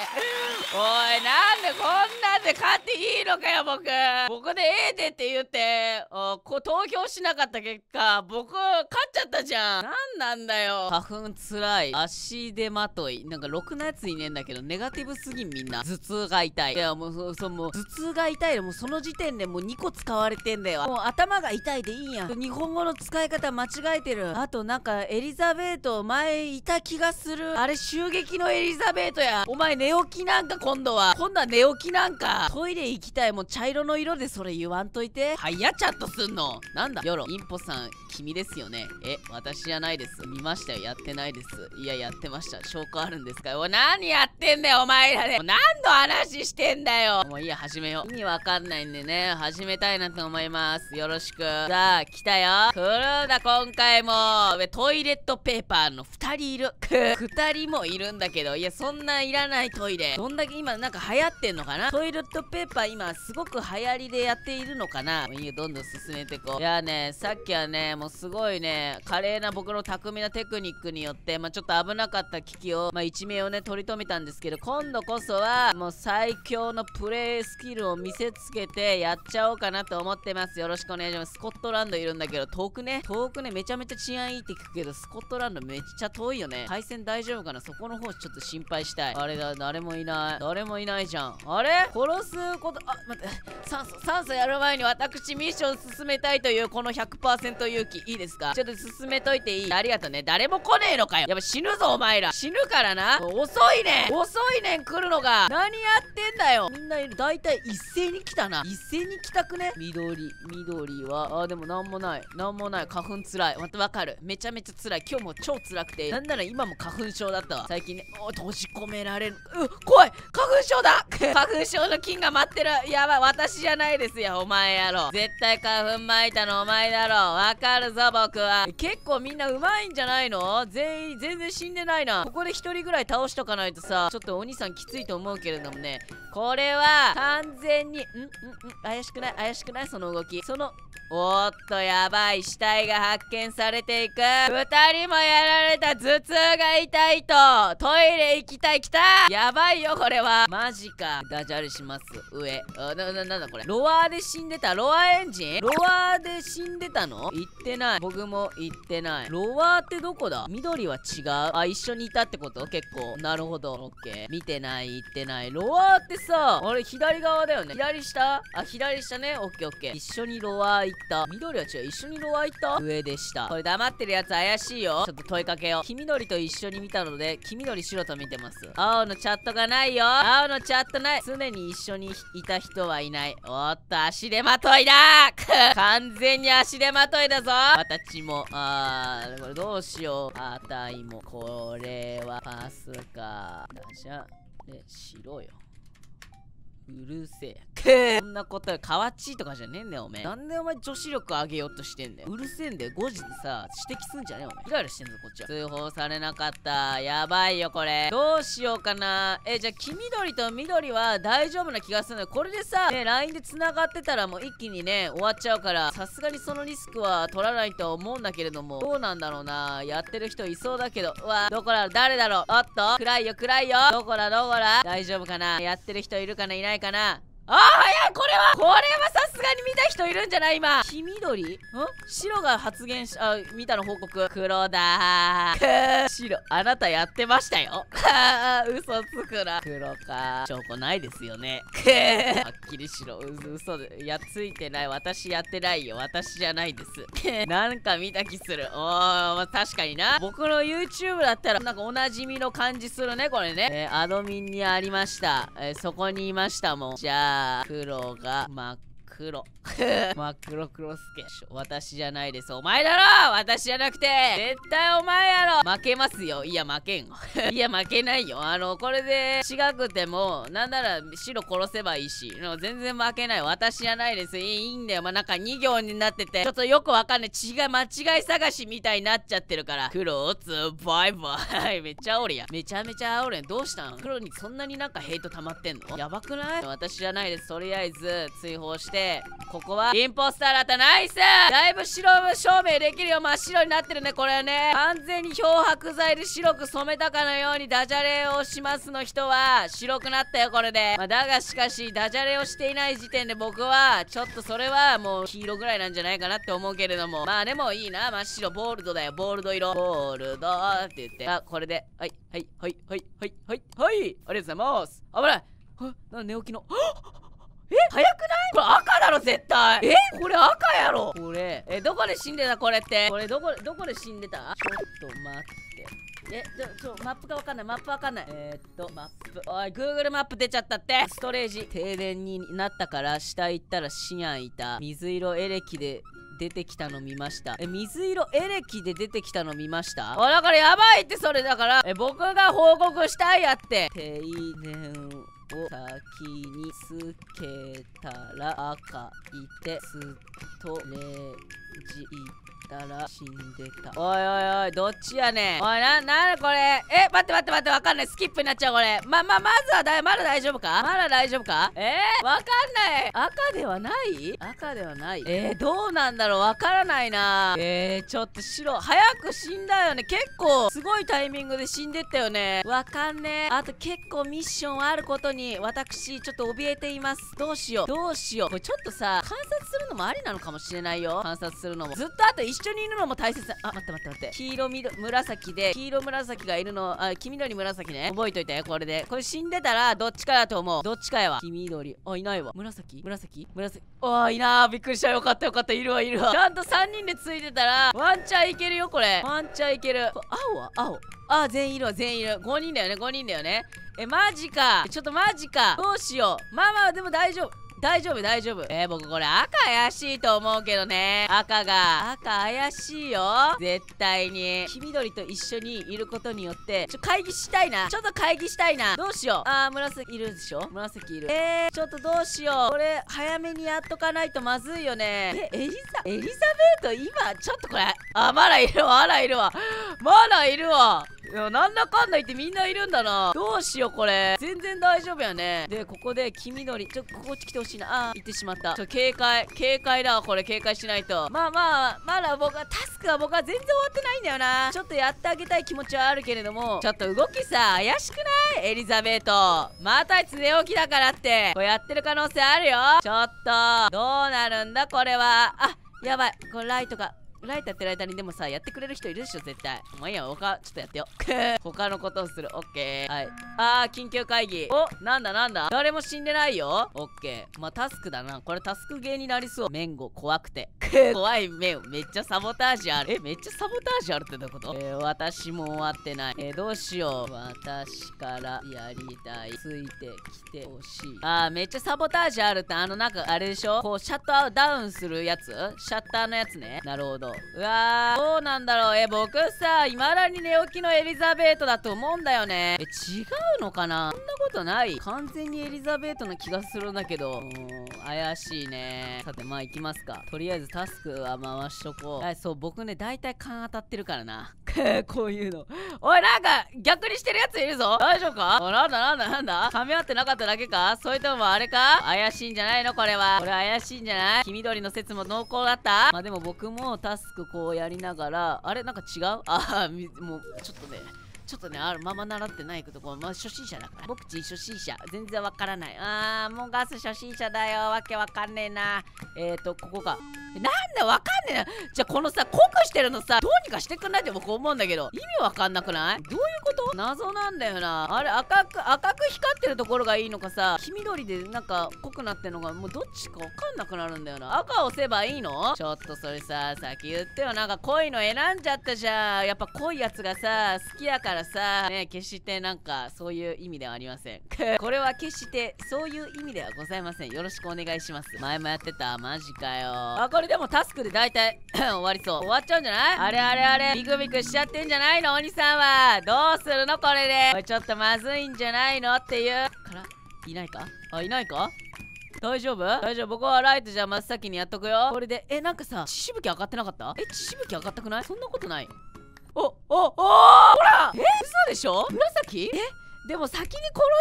おいなんでこんなんで勝っていいのかよ僕僕でええでって言っておこ投票しなかった結果僕勝っちゃったじゃんなんなんだよ花粉つらい足手まといなんかろくなやついねえんだけどネガティブすぎんみんな頭痛が痛いいやもうそもう頭痛が痛いもうその時点でもう2個使われてんだよもう頭が痛いでいいや日本語の使い方間違えてるあとなんかエリザベート前いた気がするあれ襲撃のエリザベートリザベートやお前寝起きなんか今度は今度は寝起きなんかトイレ行きたいもう茶色の色でそれ言わんといてはやちャっとすんのなんだよろインポさん君ですよねえ私じゃないです見ましたよやってないですいややってました証拠あるんですかお何やってんだよお前らで、ね、何の話してんだよもういいや始めよう意味わかんないんでね始めたいなと思いますよろしくさあ来たよ来るな今回もトイレットペーパーの2人いる2人もいるんだけどいやそんないらないトイレどんだけ今なんか流行ってんのかなトイレットペーパー今すごく流行りでやっているのかないいュどんどん進めていこういやねさっきはねもうすごいね華麗な僕の巧みなテクニックによってまあ、ちょっと危なかった危機をまあ、一命をね取り留めたんですけど今度こそはもう最強のプレイスキルを見せつけてやっちゃおうかなと思ってますよろしくお願いしますスコットランドいるんだけど遠くね遠くねめちゃめちゃ治安いいって聞くけどスコットランドめっちゃ遠いよね海鮮大丈夫かなそこの方ちょっと心配したいあれだ誰もいない誰もいないじゃんあれ殺すことあ待って酸素酸素やる前に私ミッション進めたいというこの100%勇気いいですかちょっと進めといていいありがとね誰も来ねえのかよやっぱ死ぬぞお前ら死ぬからな遅いね遅いねん来るのが何やってんだよみんないる大体一斉に来たな一斉に来たくね緑緑はあでもなんもないなんもない花粉つらいまたわかるめちゃめちゃつらい今日も超つらくてなんなら今も花粉症だったわ最近ねお閉じ込められるう怖い花粉症だ 花粉症の菌が待ってるやばい私じゃないですよお前やろ絶対花粉まいたのお前だろわかるぞ僕は結構みんなうまいんじゃないの全員全然死んでないなここで1人ぐらい倒しとかないとさちょっとお兄さんきついと思うけれどもねこれは完全にんんん怪しくない怪しくないその動きそのおっとやばい死体が発見されていく2人もやられた頭痛が痛いとトイレえー、行きたい行きたいやばいよこれはマジかダジャレします上あなななんだこれロアで死んでたロアエンジンロアで死んでたの行ってない僕も行ってないロアってどこだ緑は違うあ一緒にいたってこと結構なるほどオッケー見てない行ってないロアってさあれ左側だよね左下あ左下ねオッケーオッケー一緒にロア行った緑は違う一緒にロア行った上でしたこれ黙ってるやつ怪しいよちょっと問いかけよう黄緑と一緒に見たので黄緑白と見てます。青のチャットがないよ。青のチャットない。常に一緒にいた人はいない。おっと、足手まといだ 完全に足でまといだぞ私も。あー、これどうしよう。あたいも。これはパスか。じゃ、で、しろよ。うるせえ。そ んなことよ、かわちいとかじゃねえんだよ、おめえ。なんでお前女子力上げようとしてんだよ。うるせえんだよ、5時にさ、指摘すんじゃねえ、おえ。イライラしてんぞ、こっちは。通報されなかった。やばいよ、これ。どうしようかな。え、じゃあ、黄緑と緑は大丈夫な気がするんだよ。これでさ、ね、LINE で繋がってたらもう一気にね、終わっちゃうから、さすがにそのリスクは取らないとは思うんだけれども、どうなんだろうな。やってる人いそうだけど。うわ、どこだ、誰だろう。おっと、暗いよ、暗いよ。どこだ、どこだ。大丈夫かな。やってる人いるかな、いないないかなああ早いこれはこれはさすがに見た人いるんじゃない今黄緑ん白が発言しあ見たの報告黒だー白あなたやってましたよはあ 嘘つくな黒か証拠ないですよねくーはっきりしろ嘘でやついてない私やってないよ私じゃないですなんか見た気するおおまあ、確かにな僕の YouTube だったらなんかおなじみの感じするねこれね、えー、アドミンにありました、えー、そこにいましたもんじゃあ黒が真っ黒。真っ黒黒助。私じゃないです。お前だろ私じゃなくて絶対お前やろ負けますよ。いや、負けん。いや、負けないよ。あの、これで違くても、なんなら白殺せばいいし。全然負けない。私じゃないです。いいいいんだよ。まあ、なんか2行になってて、ちょっとよくわかんない。違い、間違い探しみたいになっちゃってるから。黒、つ、バイバイ。めっちゃ煽るや。めちゃめちゃ煽るやん。どうしたん黒にそんなになんかヘイト溜まってんのやばくない私じゃないです。とりあえず、追放して、ここはインポスターだったナイスだいぶ白証明できるよ真っ白になってるねこれはね完全に漂白剤で白く染めたかのようにダジャレをしますの人は白くなったよこれで、まあ、だがしかしダジャレをしていない時点で僕はちょっとそれはもう黄色ぐらいなんじゃないかなって思うけれどもまあでもいいな真っ白ボールドだよボールド色ボールドって言ってあこれではいはいはいはいはいはいはいありがとうございます危ないな寝起きのえ早くないこれ赤だろ絶対えこれ赤やろこれえどこで死んでたこれってこれどこどこで死んでたちょっと待ってえ、ちょ、ちょ、マップがわかんない、マップわかんない。えー、っと、マップ。おい、Google マップ出ちゃったって。ストレージ。停電になったから、下行ったらシアンいた。水色エレキで出てきたの見ましたえ水色エレキで出てきたの見ましたあだからやばいってそれだからえ僕が報告したいやって定年を先につけたら赤いてストレージたら死んでたおいおいおいどっちやねおいななこれえ待って待って待ってわかんないスキップになっちゃうこれまままずはだまだ大丈夫かまだ大丈夫かえー、わかんない赤ではない赤ではないえー、どうなんだろうわからないなえー、ちょっと白早く死んだよね結構すごいタイミングで死んでったよねわかんねえあと結構ミッションあることに私ちょっと怯えていますどうしようどうしようこれちょっとさ観察するのもありなのかもしれないよ観察するのもずっとあと1一緒にいるのも大切あ待って待って待って黄色紫で黄色紫がいるのあ黄緑紫ね覚えといてこれでこれ死んでたらどっちかやと思うどっちかやわ黄緑あいないわ紫紫紫ああいなーびっくりしたよかったよかったいるわいるわちゃんと3人でついてたらワンチャンいけるよこれワンチャンいける青は青ああ全員いるわ全員いる5人だよね5人だよねえマジかちょっとマジかどうしようまあまあでも大丈夫大丈夫大丈夫えー、僕これ赤怪しいと思うけどね赤が赤怪しいよ絶対に黄緑と一緒にいることによってちょ会議したいなちょっと会議したいなどうしようあー紫いるでしょ紫いるえー、ちょっとどうしようこれ早めにやっとかないとまずいよねえエリザエリザベート今ちょっとこれあまだいるわあらいるわまだいるわいや、なんだかんだ言ってみんないるんだな。どうしよう、これ。全然大丈夫やね。で、ここで、黄緑。ちょ、こっち来てほしいなあ行ってしまったちょ警戒警戒だわこれ警戒しないとまあまあまだ僕はタスクは僕は全然終わってないんだよなちょっとやってあげたい気持ちはあるけれどもちょっと動きさ怪しくないエリザベートまた常置きだからってこれやってる可能性あるよちょっとどうなるんだこれはあやばいこれライトがライトやってる間にでもさ、やってくれる人いるでしょ、絶対。まいいや、他、ちょっとやってよ。他のことをする。オッケー。はい。あー、緊急会議。お、なんだなんだ。誰も死んでないよ。オッケー。まあ、タスクだな。これタスク芸になりそう。メンゴ、怖くて。怖い面めっちゃサボタージュある。え、めっちゃサボタージュあるってどういうこと えー、私も終わってない。えー、どうしよう。私からやりたい。ついてきてほしい。あー、めっちゃサボタージュあるって、あの、なんか、あれでしょこう、シャットアウダウンするやつシャッターのやつね。なるほど。どうわーどうなんだろうえ僕さいまだに寝起きのエリザベートだと思うんだよねえ違うのかなそんなことない完全にエリザベートな気がするんだけど怪しいね。さて、まあ行きますか。とりあえずタスクは回しとこう。はい、そう、僕ね、大体勘当たってるからな。こういうの。おい、なんか、逆にしてるやついるぞ。大丈夫かおなんだなんだなんだ噛み合ってなかっただけかそれともあれか怪しいんじゃないのこれは。これ怪しいんじゃない黄緑の説も濃厚だったまあでも僕もタスクこうやりながら、あれなんか違うああ、もう、ちょっとね。ちょっとね、あるまま習ってないけど、こ、まあ、初心者だから。僕ち初心者。全然わからない。あー、もうガス初心者だよ。わけわかんねえな。えーと、ここか。なんだわかんねえな。じゃこのさ、濃くしてるのさ、どうにかしてくんないって僕思うんだけど、意味わかんなくないどういうこと謎なんだよな。あれ、赤く、赤く光ってるところがいいのかさ、黄緑でなんか濃くなってるのが、もうどっちかわかんなくなるんだよな。赤押せばいいのちょっとそれさ、さき言ってよ。なんか濃いの選んじゃったじゃん。やっぱ濃いやつがさ、好きやからからさ、ね、決してなんか、そういう意味ではありません。これは決して、そういう意味ではございません。よろしくお願いします。前もやってた。マジかよ。あ、これでもタスクで大体 終わりそう。終わっちゃうんじゃないあれあれあれ、ビクビクしちゃってんじゃないのお兄さんは。どうするのこれで。これちょっとまずいんじゃないのっていう。からいないかあ、いないか大丈夫大丈夫僕はライトじゃ真っ先にやっとくよ。これで、え、なんかさ、血しぶき上がってなかったえ、血しぶき上がったくないそんなことない。おおおほらえ嘘でしょ紫えでも先に殺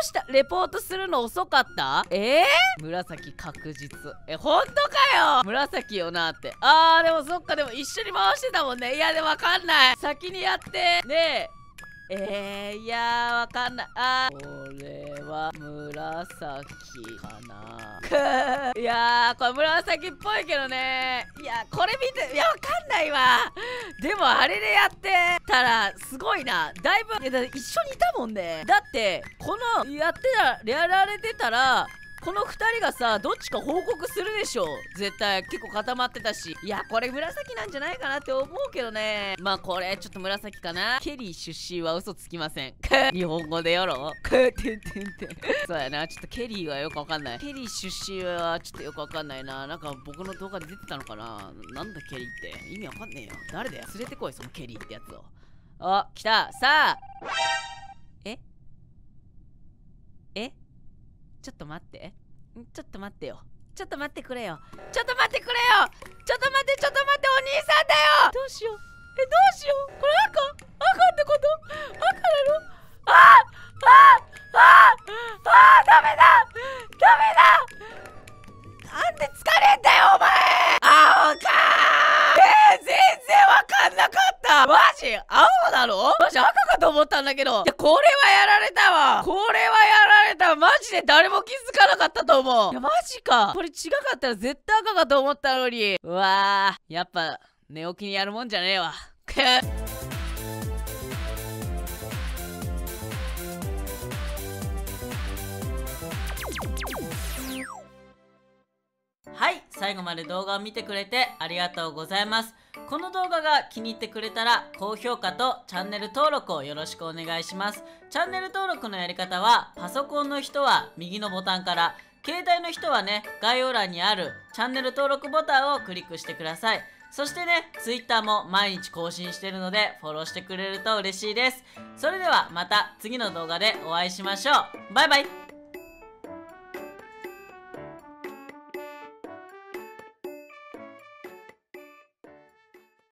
したレポートするの遅かったえー、紫確実え本当かよ紫よなってあーでもそっかでも一緒に回してたもんねいやでわかんない先にやってねええー、いやわかんない。あこれは紫かな。いやー、これ紫っぽいけどね。いやこれ見て、いや、わかんないわ。でも、あれでやってたら、すごいな。だいぶ、いやだ一緒にいたもんね。だって、この、やってたやられてたら、この2人がさどっちか報告するでしょ絶対結構固まってたしいやこれ紫なんじゃないかなって思うけどねまあこれちょっと紫かなケリー出身は嘘つきません 日本語でやろ てんてんてんそうやなちょっとケリーはよくわかんないケリー出身はちょっとよくわかんないななんか僕の動画で出てたのかななんだケリーって意味わかんねえよ誰だよ連れてこいそのケリーってやつをあ来たさあええちょっと待ってちょっと待ってよちょっと待ってくれよちょっと待ってくれよちょっと待ってちょっと待ってお兄さんだよどうしようえどうしようこれ赤赤ってこと赤なのあああああダメだダメだなんで疲れんだよお前青かえー、全然わかんなかったマジ青だろマジ赤かと思ったんだけど。いや、これはやられたわこれはやられたマジで誰も気づかなかったと思ういや、マジかこれ違かったら絶対赤かと思ったのに。うわやっぱ、寝起きにやるもんじゃねえわ。くっはい最後まで動画を見てくれてありがとうございますこの動画が気に入ってくれたら高評価とチャンネル登録をよろしくお願いしますチャンネル登録のやり方はパソコンの人は右のボタンから携帯の人はね概要欄にあるチャンネル登録ボタンをクリックしてくださいそしてね Twitter も毎日更新してるのでフォローしてくれると嬉しいですそれではまた次の動画でお会いしましょうバイバイ